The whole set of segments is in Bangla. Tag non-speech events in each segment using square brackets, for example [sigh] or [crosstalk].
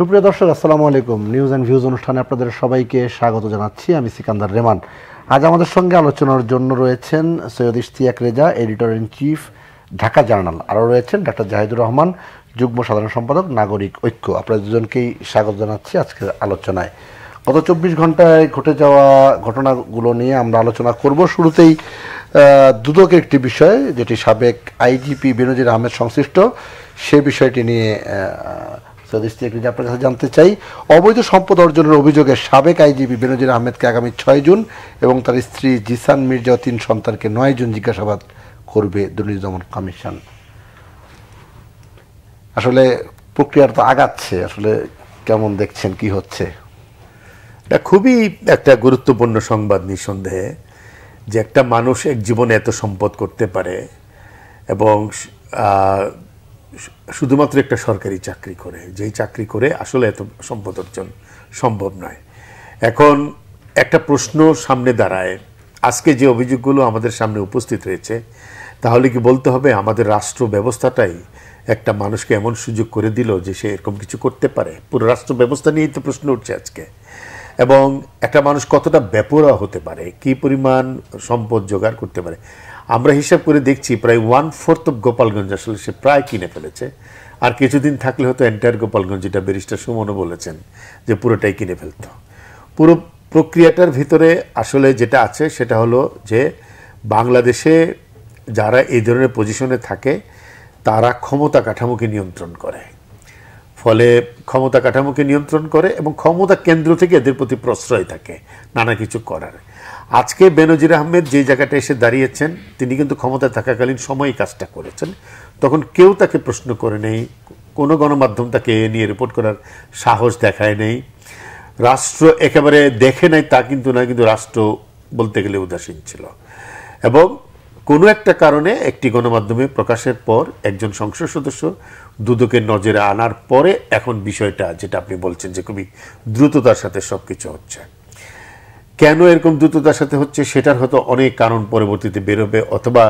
সুপ্রিয় দর্শক আসসালামু আলাইকুম নিউজ অ্যান্ড ভিউজ অনুষ্ঠানে আপনাদের সবাইকে স্বাগত জানাচ্ছি আমি সিকান্দার রেমান আজ আমাদের সঙ্গে আলোচনার জন্য রয়েছেন Syed Ishtiaq Reza editor in chief Dhaka journal আরও রয়েছেন ডাক্তার জাহিদুর রহমান যুগ্ম সাধারণ সম্পাদক নাগরিক ঐক্য আপনাদের দুজনকেই স্বাগত জানাচ্ছি আজকের আলোচনায় গত চব্বিশ ঘন্টায় ঘটে যাওয়া ঘটনাগুলো নিয়ে আমরা আলোচনা করব শুরুতেই দুদক একটি বিষয় যেটি সাবেক আইজিপি বেনজির আহমেদ সংশ্লিষ্ট সে বিষয়টি নিয়ে সদিস্ত্রী আপনার কাছে জানতে চাই অবৈধ সম্পদ অর্জনের অভিযোগে সাবেক আইজিপি বেনজির আহমেদকে আগামী ছয় জুন এবং তার স্ত্রী জিসান মির্জা তিন সন্তানকে নয় জুন জিজ্ঞাসাবাদ করবে দুর্নীতি দমন কমিশন আসলে প্রক্রিয়াটা তো আগাচ্ছে আসলে কেমন দেখছেন কি হচ্ছে এটা খুবই একটা গুরুত্বপূর্ণ সংবাদ নিঃসন্দেহে যে একটা মানুষ এক জীবনে এত সম্পদ করতে পারে এবং শুধুমাত্র একটা সরকারি চাকরি করে যেই চাকরি করে আসলে এত সম্পদ অর্জন সম্ভব নয় এখন একটা প্রশ্ন সামনে দাঁড়ায় আজকে যে অভিযোগগুলো আমাদের সামনে উপস্থিত হয়েছে তাহলে কি বলতে হবে আমাদের রাষ্ট্র ব্যবস্থাটাই একটা মানুষকে এমন সুযোগ করে দিল যে সে এরকম কিছু করতে পারে পুরো রাষ্ট্র ব্যবস্থা নিয়েই তো প্রশ্ন উঠছে আজকে এবং একটা মানুষ কতটা ব্যাপরা হতে পারে কি পরিমাণ সম্পদ জোগাড় করতে পারে আমরা হিসাব করে দেখছি প্রায় ওয়ান ফোর্থ অফ গোপালগঞ্জ আসলে সে প্রায় কিনে ফেলেছে আর কিছুদিন থাকলে হয়তো এন্টায়ার গোপালগঞ্জ যেটা ব্যারিস্টার সুমনও বলেছেন যে পুরোটাই কিনে ফেলত পুরো প্রক্রিয়াটার ভিতরে আসলে যেটা আছে সেটা হলো যে বাংলাদেশে যারা এই ধরনের পজিশনে থাকে তারা ক্ষমতা কাঠামোকে নিয়ন্ত্রণ করে ফলে ক্ষমতা কাঠামোকে নিয়ন্ত্রণ করে এবং ক্ষমতা কেন্দ্র থেকে এদের প্রতি প্রশ্রয় থাকে নানা কিছু করার আজকে বেনজির আহমেদ যে জায়গাটা এসে দাঁড়িয়েছেন তিনি কিন্তু ক্ষমতায় থাকাকালীন সময়ই কাজটা করেছেন তখন কেউ তাকে প্রশ্ন করে নেই কোনো গণমাধ্যম তাকে এ নিয়ে রিপোর্ট করার সাহস দেখায় নেই রাষ্ট্র একেবারে দেখে নাই তা কিন্তু না কিন্তু রাষ্ট্র বলতে গেলে উদাসীন ছিল এবং কোনো একটা কারণে একটি গণমাধ্যমে প্রকাশের পর একজন সংসদ সদস্য দুদকের নজরে আনার পরে এখন বিষয়টা যেটা আপনি বলছেন যে খুবই দ্রুততার সাথে সব কিছু হচ্ছে কেন এরকম দ্রুততার সাথে হচ্ছে সেটার হয়তো অনেক কারণ পরবর্তীতে বেরোবে অথবা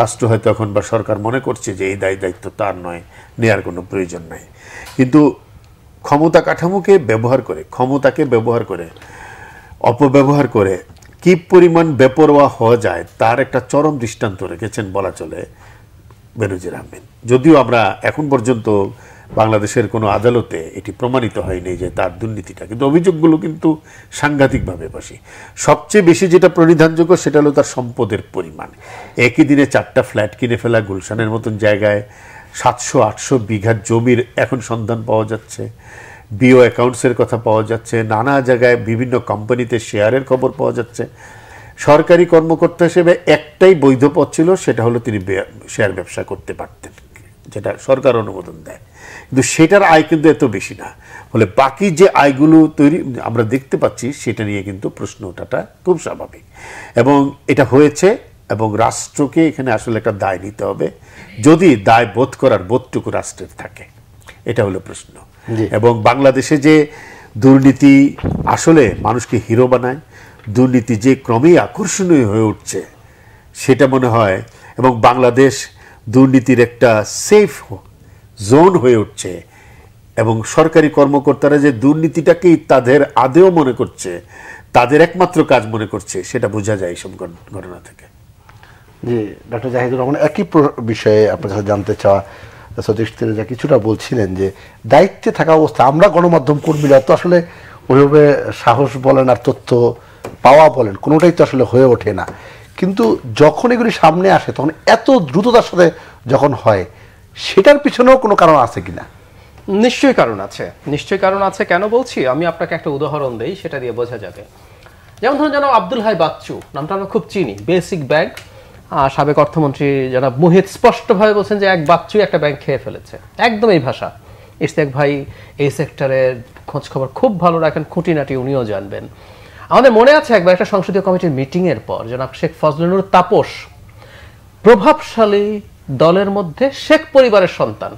রাষ্ট্র হয়তো এখন বা সরকার মনে করছে যে এই দায় দায়িত্ব তার নয় নেয়ার কোনো প্রয়োজন নাই কিন্তু ক্ষমতা কাঠামোকে ব্যবহার করে ক্ষমতাকে ব্যবহার করে অপব্যবহার করে কি পরিমাণ বেপরোয়া হওয়া যায় তার একটা চরম দৃষ্টান্ত রেখেছেন বলা চলে বেনজির আহমেদ যদিও আমরা এখন পর্যন্ত বাংলাদেশের কোনো আদালতে এটি প্রমাণিত হয়নি যে তার দুর্নীতিটা কিন্তু অভিযোগগুলো কিন্তু সাংঘাতিকভাবে বসে সবচেয়ে বেশি যেটা প্রণিধানযোগ্য সেটা হলো তার সম্পদের পরিমাণ একই দিনে চারটা ফ্ল্যাট কিনে ফেলা গুলশানের মতন জায়গায় সাতশো আটশো বিঘা জমির এখন সন্ধান পাওয়া যাচ্ছে বিও অ্যাকাউন্টসের কথা পাওয়া যাচ্ছে নানা জায়গায় বিভিন্ন কোম্পানিতে শেয়ারের খবর পাওয়া যাচ্ছে সরকারি কর্মকর্তা হিসেবে একটাই বৈধ পথ ছিল সেটা হলো তিনি শেয়ার ব্যবসা করতে পারতেন যেটা সরকার অনুমোদন দেয় কিন্তু সেটার আয় কিন্তু এত বেশি না ফলে বাকি যে আয়গুলো তৈরি আমরা দেখতে পাচ্ছি সেটা নিয়ে কিন্তু প্রশ্ন ওঠাটা খুব স্বাভাবিক এবং এটা হয়েছে এবং রাষ্ট্রকে এখানে আসলে একটা দায় নিতে হবে যদি দায় বোধ করার বোধটুকু রাষ্ট্রের থাকে এটা হলো প্রশ্ন এবং বাংলাদেশে যে দুর্নীতি আসলে মানুষকে হিরো বানায় দুর্নীতি যে ক্রমেই আকর্ষণীয় হয়ে উঠছে সেটা মনে হয় এবং বাংলাদেশ দুর্নীতির একটা সেফ জোন হয়ে উঠছে এবং সরকারি কর্মকর্তারা যে দুর্নীতিটাকেই তাদের আদেও মনে করছে তাদের একমাত্র কাজ মনে করছে সেটা বোঝা যায় এইসব ঘটনা থেকে জি ডক্টর জাহিদুর রহমান একই বিষয়ে আপনার কাছে জানতে চাওয়া সতীশ যা কিছুটা বলছিলেন যে দায়িত্বে থাকা অবস্থা আমরা গণমাধ্যম কর্মীরা তো আসলে ওইভাবে সাহস বলেন আর তথ্য পাওয়া বলেন কোনোটাই তো আসলে হয়ে ওঠে না কিন্তু যখন এগুলি সামনে আসে তখন এত দ্রুততার সাথে যখন হয় সেটার পিছনেও কোনো কারণ আছে কিনা নিশ্চয়ই কারণ আছে নিশ্চয়ই কারণ আছে কেন বলছি আমি আপনাকে একটা উদাহরণ দেই সেটা দিয়ে বোঝা যাবে যেমন ধরুন যেন আব্দুল হাই বাচ্চু নামটা আমরা খুব চিনি বেসিক ব্যাংক সাবেক অর্থমন্ত্রী যারা মোহিত স্পষ্টভাবে বলছেন যে এক বাচ্চু একটা ব্যাংক খেয়ে ফেলেছে একদম এই ভাষা ইস্তেক ভাই এই সেক্টরের খোঁজ খবর খুব ভালো রাখেন খুঁটিনাটি উনিও জানবেন আমাদের মনে আছে একবার একটা সংসদীয় কমিটির মিটিং এর পর জনাব শেখ ফজলুর তাপস প্রভাবশালী দলের মধ্যে শেখ পরিবারের সন্তান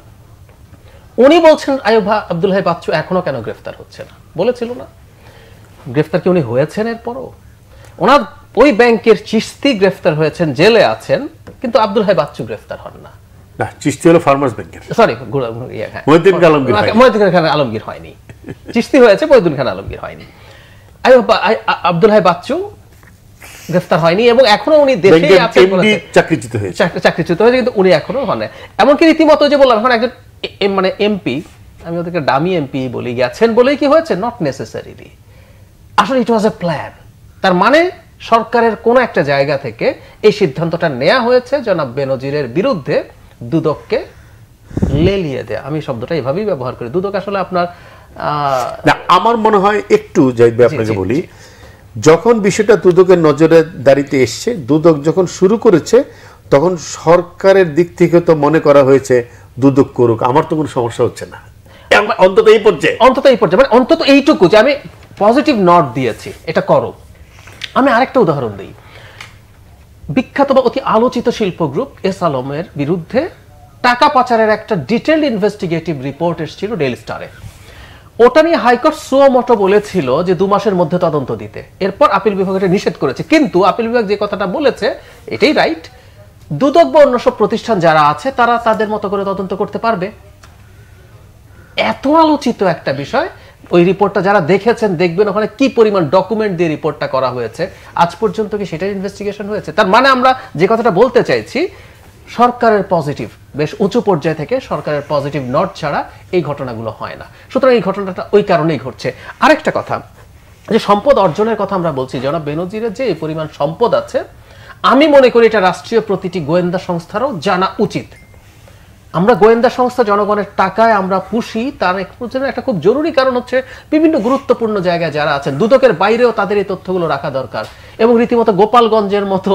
উনি বলছেন আয়ুবা আব্দুল্লাহ বাচ্চু এখনো কেন গ্রেফতার হচ্ছে না বলেছিল না গ্রেফতার কি উনি হয়েছেন এরপরও ওনার ওই ব্যাংকের চিস্তি গ্রেফতার হয়েছেন জেলে আছেন কিন্তু আব্দুল হাই বাচ্চু গ্রেফতার হন না না চিস্তি হলো ফার্মার্স ব্যাংকের সরি মহিউদ্দিন আলমগীর আলমগীর হয়নি চিস্তি হয়েছে মহিউদ্দিন খান আলমগীর হয়নি আব্দুল হাই বাচ্চু গ্রেফতার হয়নি এবং এখনো উনি দেশে চাকরিচ্যুত হয়েছে চাকরিচ্যুত হয়েছে কিন্তু উনি এখনো হন এমনকি রীতিমতো যে বললাম এখন একজন মানে এমপি আমি ওদেরকে ডামি এমপি বলি গেছেন বলেই কি হয়েছে নট নেসেসারিলি আসলে ইট ওয়াজ এ প্ল্যান তার মানে সরকারের কোন একটা জায়গা থেকে এই সিদ্ধান্তটা নেওয়া হয়েছে জনাব বেনজিরের বিরুদ্ধে দুদককে লেলিয়ে দেয়া আমি শব্দটা এভাবেই ব্যবহার করি দুদক আসলে আপনার না আমার মনে হয় একটু জাহিদ আপনাকে বলি যখন বিষয়টা দুদকের নজরে দাঁড়িতে এসছে দুদক যখন শুরু করেছে তখন সরকারের দিক থেকে তো মনে করা হয়েছে দুদক করুক আমার তো কোনো সমস্যা হচ্ছে না অন্তত এই পর্যায়ে অন্তত এই পর্যায়ে মানে অন্তত এইটুকু যে আমি পজিটিভ নট দিয়েছি এটা করো আমি আরেকটা উদাহরণ দিই বিখ্যাত বা অতি আলোচিত শিল্প গ্রুপ এস আলমের বিরুদ্ধে টাকা পাচারের একটা ডিটেল ইনভেস্টিগেটিভ রিপোর্ট এসেছিল ডেল স্টারে ওটা নিয়ে হাইকোর্ট সো মতো বলেছিল যে দু মাসের মধ্যে তদন্ত দিতে এরপর আপিল বিভাগ এটা নিষেধ করেছে কিন্তু আপিল বিভাগ যে কথাটা বলেছে এটাই রাইট দুদক বা অন্য সব প্রতিষ্ঠান যারা আছে তারা তাদের মতো করে তদন্ত করতে পারবে এত আলোচিত একটা বিষয় ওই রিপোর্টটা যারা দেখেছেন দেখবেন ওখানে কি পরিমাণ ডকুমেন্ট দিয়ে রিপোর্টটা করা হয়েছে আজ পর্যন্ত কি সেটাই ইনভেস্টিগেশন হয়েছে তার মানে আমরা যে কথাটা বলতে চাইছি সরকারের পজিটিভ বেশ উঁচু পর্যায় থেকে সরকারের পজিটিভ নট ছাড়া এই ঘটনাগুলো হয় না সুতরাং এই ঘটনাটা ওই কারণেই ঘটছে আরেকটা কথা যে সম্পদ অর্জনের কথা আমরা বলছি জনাব বেনজিরের যে পরিমাণ সম্পদ আছে আমি মনে করি এটা রাষ্ট্রীয় প্রতিটি গোয়েন্দা সংস্থারও জানা উচিত আমরা গোয়েন্দা সংস্থা জনগণের টাকায় আমরা পুষি তার একটা খুব জরুরি কারণ হচ্ছে বিভিন্ন গুরুত্বপূর্ণ জায়গায় যারা আছেন দুদকের বাইরেও তাদের এই তথ্যগুলো রাখা দরকার এবং রীতিমতো গোপালগঞ্জের মতো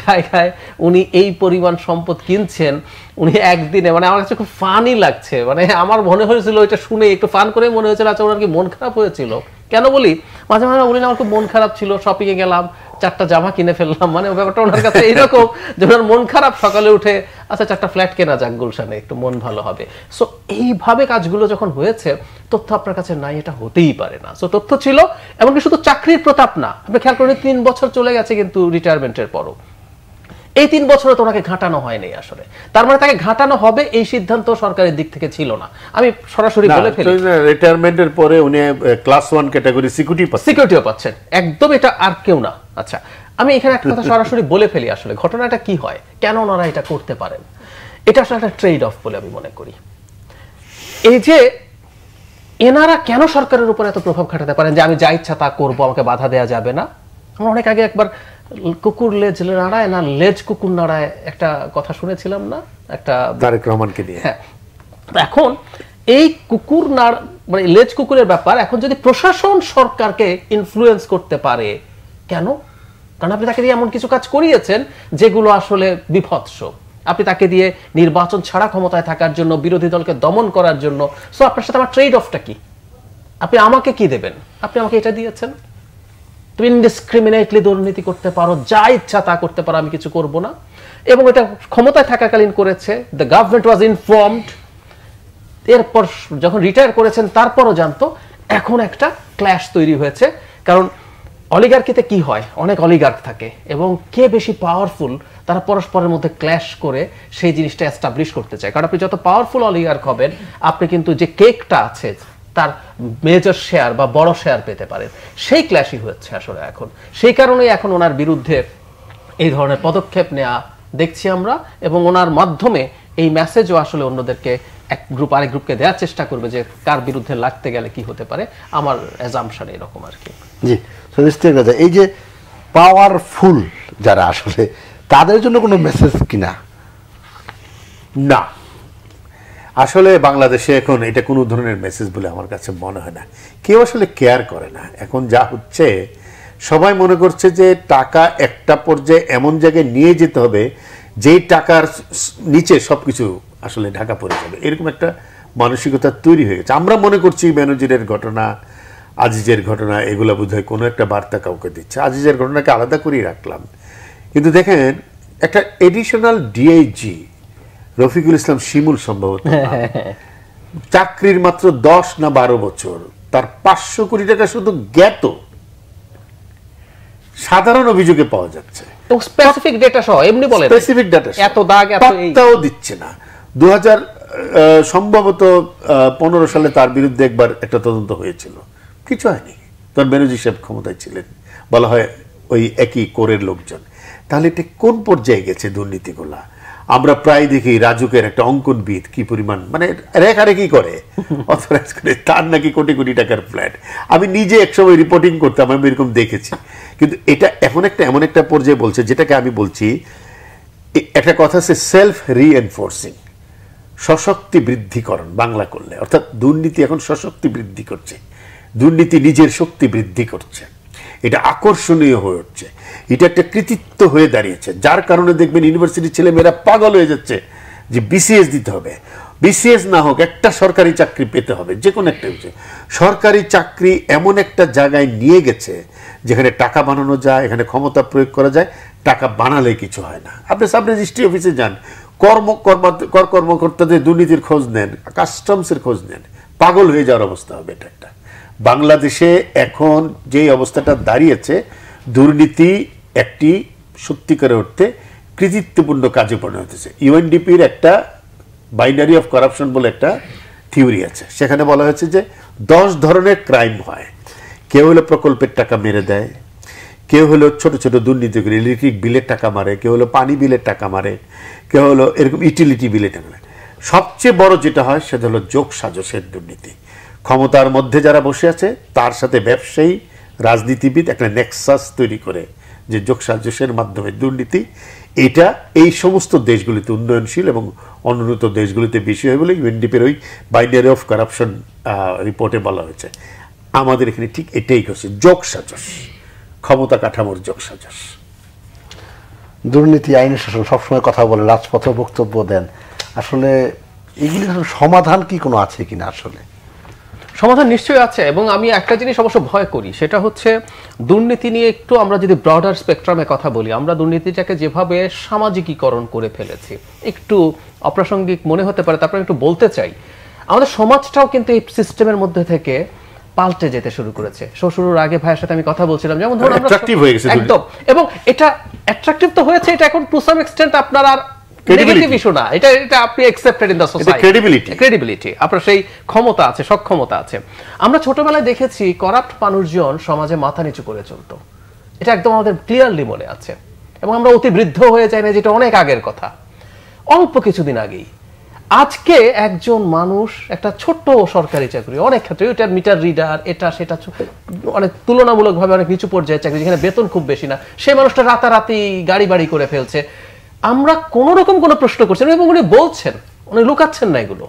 জায়গায় উনি এই পরিমাণ সম্পদ কিনছেন উনি একদিনে মানে আমার কাছে খুব ফানি লাগছে মানে আমার মনে হয়েছিল এটা শুনে একটু ফান করে মনে হয়েছিল আচ্ছা ওনার কি মন খারাপ হয়েছিল কেন বলি মাঝে মাঝে উনি আমার খুব মন খারাপ ছিল শপিং এ গেলাম চারটা জামা কিনে ফেললাম মানে ব্যাপারটা ওনার কাছে [laughs] এইরকম যে ওনার মন খারাপ সকালে উঠে আচ্ছা চারটা ফ্ল্যাট কেনা যাক গুলশানে একটু মন ভালো হবে সো এইভাবে কাজগুলো যখন হয়েছে তথ্য আপনার কাছে নাই এটা হতেই পারে না সো তথ্য ছিল এমনকি শুধু চাকরির প্রতাপ না আপনি খেয়াল করেন তিন বছর চলে গেছে কিন্তু রিটায়ারমেন্টের পরও এই তিন বছরে তোমাকে ঘাটানো হয়নি আসলে তার মানে তাকে ঘাটানো হবে এই সিদ্ধান্ত সরকারের দিক থেকে ছিল না আমি সরাসরি বলে ফেলি রিটায়ারমেন্টের পরে উনি ক্লাস 1 ক্যাটাগরি সিকিউরিটি পাচ্ছেন সিকিউরিটিও পাচ্ছেন একদম এটা আর কেউ না আচ্ছা আমি এখানে একটা কথা [laughs] সরাসরি বলে ফেলি আসলে ঘটনাটা কি হয় কেন ওনারা এটা করতে পারেন এটা আসলে একটা ট্রেড অফ বলে আমি মনে করি এই যে এনারা কেন সরকারের উপর এত প্রভাব খাটাতে পারেন যে আমি যা ইচ্ছা তা করব আমাকে বাধা দেয়া যাবে না আমরা অনেক আগে একবার কুকুর লেজ নাড়ায় না লেজ কুকুর নাড়ায় একটা কথা শুনেছিলাম না একটা তারেক রহমানকে নিয়ে হ্যাঁ এখন এই কুকুর নাড় মানে লেজ কুকুরের ব্যাপার এখন যদি প্রশাসন সরকারকে ইনফ্লুয়েন্স করতে পারে কেন কারণ আপনি তাকে দিয়ে এমন কিছু কাজ করিয়েছেন যেগুলো আসলে বিভৎস আপনি তাকে দিয়ে নির্বাচন ছাড়া ক্ষমতায় থাকার জন্য বিরোধী দলকে দমন করার জন্য সো আপনার সাথে আমার ট্রেড অফটা কি আপনি আমাকে কি দেবেন আপনি আমাকে এটা দিয়েছেন তুমি ইনডিসক্রিমিনেটলি দুর্নীতি করতে পারো যা ইচ্ছা তা করতে পারো আমি কিছু করব না এবং এটা ক্ষমতায় থাকাকালীন করেছে দ্য গভর্নমেন্ট ওয়াজ ইনফর্মড এরপর যখন রিটায়ার করেছেন তারপরও জানতো এখন একটা ক্ল্যাশ তৈরি হয়েছে কারণ অলিগার্কিতে কি হয় অনেক অলিগার্ক থাকে এবং কে বেশি পাওয়ারফুল তারা পরস্পরের মধ্যে ক্ল্যাশ করে সেই জিনিসটা এস্টাবলিশ করতে চায় কারণ আপনি যত পাওয়ারফুল অলিগার্ক হবেন আপনি কিন্তু যে কেকটা আছে তার মেজর শেয়ার বা বড় শেয়ার পেতে পারেন সেই ক্ল্যাশই হচ্ছে আসলে এখন সেই কারণেই এখন ওনার বিরুদ্ধে এই ধরনের পদক্ষেপ নেওয়া দেখছি আমরা এবং ওনার মাধ্যমে এই মেসেজও আসলে অন্যদেরকে এক গ্রুপ আরেক গ্রুপকে দেওয়ার চেষ্টা করবে যে কার বিরুদ্ধে লাগতে গেলে কি হতে পারে আমার অ্যাজামশন এরকম আর কি জি সদস্যের এই যে পাওয়ারফুল যারা আসলে তাদের জন্য কোনো মেসেজ কিনা না আসলে বাংলাদেশে এখন এটা কোনো ধরনের মেসেজ বলে আমার কাছে মনে হয় না কেউ আসলে কেয়ার করে না এখন যা হচ্ছে সবাই মনে করছে যে টাকা একটা পর্যায়ে এমন জায়গায় নিয়ে যেতে হবে যেই টাকার নিচে সব কিছু আসলে ঢাকা পড়ে যাবে এরকম একটা মানসিকতা তৈরি হয়ে গেছে আমরা মনে করছি ম্যানেজারের ঘটনা আজিজের ঘটনা এগুলো বোধহয় কোনো একটা বার্তা কাউকে দিচ্ছে আজিজের ঘটনাকে আলাদা করেই রাখলাম কিন্তু দেখেন একটা এডিশনাল ডিআইজি রফিকুল ইসলাম শিমুল সম্ভবত চাকরির মাত্র দশ না বারো বছর তার পাঁচশো কোটি টাকা শুধু জ্ঞাত সাধারণ অভিযোগে পাওয়া যাচ্ছে স্পেসিফিক ডেটা সহ এমনি বলে স্পেসিফিক ডেটা এত দাগ পাত্তাও দিচ্ছে না দু সম্ভবত পনেরো সালে তার বিরুদ্ধে একবার একটা তদন্ত হয়েছিল কিছু হয়নি তখন বেনজি সাহেব ক্ষমতায় ছিলেন বলা হয় ওই একই কোরের লোকজন তাহলে এটা কোন পর্যায়ে গেছে দুর্নীতিগুলা আমরা প্রায় দেখি রাজুকের একটা অঙ্কনবিদ কি পরিমাণ মানে রেখারেখি করে [laughs] অথরাইজ করে তার নাকি কোটি কোটি টাকার ফ্ল্যাট আমি নিজে একসময় রিপোর্টিং করতাম আমি এরকম দেখেছি কিন্তু এটা এখন একটা এমন একটা পর্যায়ে বলছে যেটাকে আমি বলছি একটা কথা আছে সেলফ রিএনফোর্সিং সশক্তি বৃদ্ধিকরণ বাংলা করলে অর্থাৎ দুর্নীতি এখন সশক্তি বৃদ্ধি করছে দুর্নীতি নিজের শক্তি বৃদ্ধি করছে এটা আকর্ষণীয় হয়ে উঠছে এটা একটা কৃতিত্ব হয়ে দাঁড়িয়েছে যার কারণে দেখবেন ইউনিভার্সিটির ছেলেমেয়েরা পাগল হয়ে যাচ্ছে যে বিসিএস দিতে হবে বিসিএস না হোক একটা সরকারি চাকরি পেতে হবে যে কোনো একটা বিষয় সরকারি চাকরি এমন একটা জায়গায় নিয়ে গেছে যেখানে টাকা বানানো যায় এখানে ক্ষমতা প্রয়োগ করা যায় টাকা বানালে কিছু হয় না আপনি সাব রেজিস্ট্রি অফিসে যান কর্ম কর কর্মকর্তাদের দুর্নীতির খোঁজ নেন কাস্টমসের খোঁজ নেন পাগল হয়ে যাওয়ার অবস্থা হবে এটা একটা বাংলাদেশে এখন যেই অবস্থাটা দাঁড়িয়েছে দুর্নীতি একটি সত্যিকারের অর্থে কৃতিত্বপূর্ণ কাজে পরিণত হয়েছে ইউএনডিপির একটা বাইনারি অফ করাপশন বলে একটা থিওরি আছে সেখানে বলা হয়েছে যে দশ ধরনের ক্রাইম হয় কেউ হলো প্রকল্পের টাকা মেরে দেয় কেউ হলো ছোট ছোট দুর্নীতি করে ইলেকট্রিক বিলের টাকা মারে কেউ হলো পানি বিলের টাকা মারে কেউ হলো এরকম ইউটিলিটি বিলের টাকা মারে সবচেয়ে বড় যেটা হয় সেটা হলো যোগ সাজসের দুর্নীতি ক্ষমতার মধ্যে যারা বসে আছে তার সাথে ব্যবসায়ী রাজনীতিবিদ একটা নেক্সাস তৈরি করে যে যোগসাজসের মাধ্যমে দুর্নীতি এটা এই সমস্ত দেশগুলিতে উন্নয়নশীল এবং অনুন্নত দেশগুলিতে বেশি হয় বলে ইউএনডিপির ওই বাইনারি অফ করাপশন রিপোর্টে বলা হয়েছে আমাদের এখানে ঠিক এটাই ঘটছে যোগসাজস ক্ষমতা কাঠামোর যোগসাজস দুর্নীতি আইন শাসন সবসময় কথা বলে রাজপথে বক্তব্য দেন আসলে এগুলি সমাধান কি কোনো আছে কিনা আসলে সমাধান নিশ্চয়ই আছে এবং আমি একটা জিনিস অবশ্য ভয় করি সেটা হচ্ছে দুর্নীতি নিয়ে একটু আমরা যদি ব্রডার স্পেকট্রামে কথা বলি আমরা দুর্নীতিটাকে যেভাবে সামাজিকীকরণ করে ফেলেছি একটু অপ্রাসঙ্গিক মনে হতে পারে তারপরে একটু বলতে চাই আমাদের সমাজটাও কিন্তু এই সিস্টেমের মধ্যে থেকে পাল্টে যেতে শুরু করেছে শ্বশুরের আগে ভাইয়ের সাথে আমি কথা বলছিলাম যেমন ধরুন একদম এবং এটা অ্যাট্রাক্টিভ তো হয়েছে এটা এখন টু সাম এক্সটেন্ট আপনার আর নেগেটিভ ইস্যু না এটা এটা আপনি accepted in the society credibility credibility আপনার সেই ক্ষমতা আছে সক্ষমতা আছে আমরা ছোটবেলায় দেখেছি করাপ্ট মানুষজন সমাজে মাথা নিচু করে চলতো এটা একদম আমাদের ক্লিয়ারলি মনে আছে এবং আমরা অতি বৃদ্ধ হয়ে যাই না যেটা অনেক আগের কথা অল্প কিছুদিন আগেই আজকে একজন মানুষ একটা ছোট্ট সরকারি চাকরি অনেক ক্ষেত্রে এটা মিটার রিডার এটা সেটা অনেক তুলনামূলকভাবে অনেক নিচু পর্যায়ে চাকরি যেখানে বেতন খুব বেশি না সেই মানুষটা রাতারাতি গাড়ি বাড়ি করে ফেলছে আমরা কোন রকম কোনো প্রশ্ন করছি এবং উনি বলছেন উনি লুকাচ্ছেন না এগুলো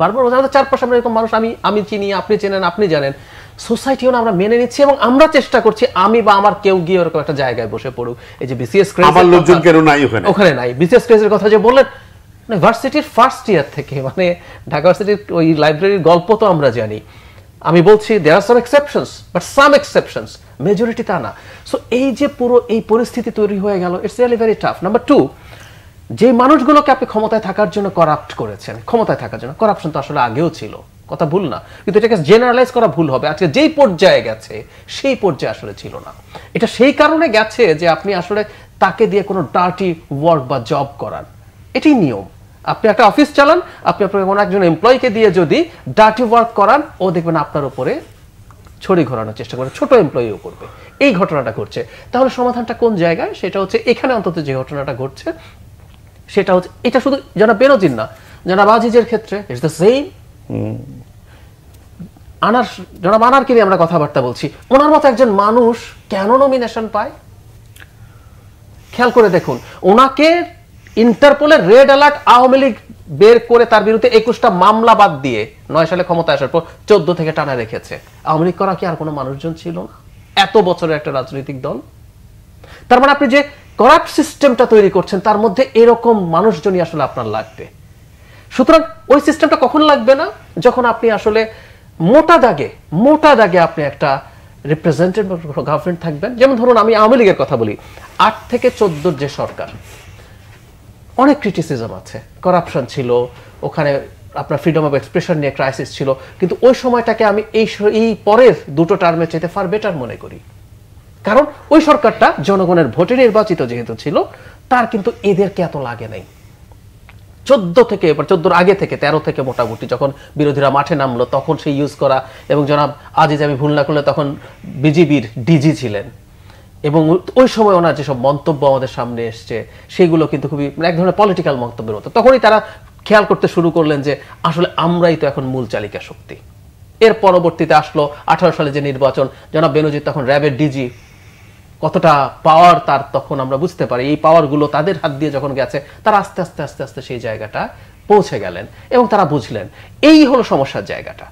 বারবার আমাদের চারপাশে আমরা এরকম মানুষ আমি আমি চিনি আপনি চেনেন আপনি জানেন সোসাইটি হলো আমরা মেনে নিচ্ছি এবং আমরা চেষ্টা করছি আমি বা আমার কেউ গিয়ে ওরকম একটা জায়গায় বসে পড়ুক এই যে বিসিএস ক্রেজ আমার লোকজন কেন নাই ওখানে ওখানে নাই বিসিএস ক্রেজের কথা যে বললেন ইউনিভার্সিটির মানে ফার্স্ট ইয়ার থেকে মানে ঢাকা ইউনিভার্সিটির ওই লাইব্রেরির গল্প তো আমরা জানি আমি বলছি there are some exceptions but some exceptions majority তা না সো এই যে পুরো এই পরিস্থিতি তৈরি হয়ে গেল it's really very tough number two যে মানুষগুলোকে আপনি ক্ষমতায় থাকার জন্য করাপ্ট করেছেন ক্ষমতায় থাকার জন্য করাপশন তো আসলে আগেও ছিল কথা ভুল না কিন্তু এটাকে জেনারেলাইজ করা ভুল হবে আজকে যেই পর্যায়ে গেছে সেই পর্যায়ে আসলে ছিল না এটা সেই কারণে গেছে যে আপনি আসলে তাকে দিয়ে কোনো ডার্টি ওয়ার্ক বা জব করান এটি নিয়ম আপনি একটা অফিস চালান আপনি আপনার কোনো একজন এমপ্লয়িকে দিয়ে যদি ডার্টি ওয়ার্ক করান ও দেখবেন আপনার উপরে ছড়ি ঘোরানোর চেষ্টা করে ছোট এমপ্লয়িও করবে এই ঘটনাটা ঘটছে তাহলে সমাধানটা কোন জায়গায় সেটা হচ্ছে এখানে অন্তত যে ঘটনাটা ঘটছে সেটা হচ্ছে এটা শুধু যারা বেরোজিন না যারা বাজিজের ক্ষেত্রে ইটস দ্য সেম আনার যারা মানারকে নিয়ে আমরা কথাবার্তা বলছি ওনার মতো একজন মানুষ কেন নমিনেশন পায় খেয়াল করে দেখুন ওনাকে ইন্টারপোলের রেড অ্যালার্ট আওয়ামী লীগ বের করে তার বিরুদ্ধে একুশটা মামলা বাদ দিয়ে নয় সালে ক্ষমতা আসার পর চোদ্দ থেকে টানা রেখেছে আওয়ামী লীগ করা কি আর কোনো মানুষজন ছিল না এত বছরের একটা রাজনৈতিক দল তার মানে আপনি যে করাপ্ট সিস্টেমটা তৈরি করছেন তার মধ্যে এরকম মানুষজনই আসলে আপনার লাগবে সুতরাং ওই সিস্টেমটা কখন লাগবে না যখন আপনি আসলে মোটা দাগে মোটা দাগে আপনি একটা রিপ্রেজেন্টেটিভ গভর্নমেন্ট থাকবেন যেমন ধরুন আমি আওয়ামী লীগের কথা বলি আট থেকে চোদ্দোর যে সরকার অনেক ক্রিটিসিজম আছে করাপশন ছিল ওখানে আপনার ফ্রিডম অফ এক্সপ্রেশন নিয়ে ক্রাইসিস ছিল কিন্তু ওই সময়টাকে আমি এই এই পরের দুটো টার্মের চাইতে ফার বেটার মনে করি কারণ ওই সরকারটা জনগণের ভোটে নির্বাচিত যেহেতু ছিল তার কিন্তু এদেরকে এত লাগে নাই চোদ্দ থেকে এবার চোদ্দোর আগে থেকে তেরো থেকে মোটামুটি যখন বিরোধীরা মাঠে নামলো তখন সেই ইউজ করা এবং জনাব আজিজ আমি ভুল না করলে তখন বিজিবির ডিজি ছিলেন এবং ওই সময় ওনার যেসব মন্তব্য আমাদের সামনে এসছে সেগুলো কিন্তু খুবই এক ধরনের পলিটিক্যাল মন্তব্যের মতো তখনই তারা খেয়াল করতে শুরু করলেন যে আসলে আমরাই তো এখন মূল চালিকা শক্তি এর পরবর্তীতে আসলো আঠারো সালে যে নির্বাচন জনাব বেনজির তখন র্যাবের ডিজি কতটা পাওয়ার তার তখন আমরা বুঝতে পারি এই পাওয়ারগুলো তাদের হাত দিয়ে যখন গেছে তারা আস্তে আস্তে আস্তে আস্তে সেই জায়গাটা পৌঁছে গেলেন এবং তারা বুঝলেন এই হলো সমস্যার জায়গাটা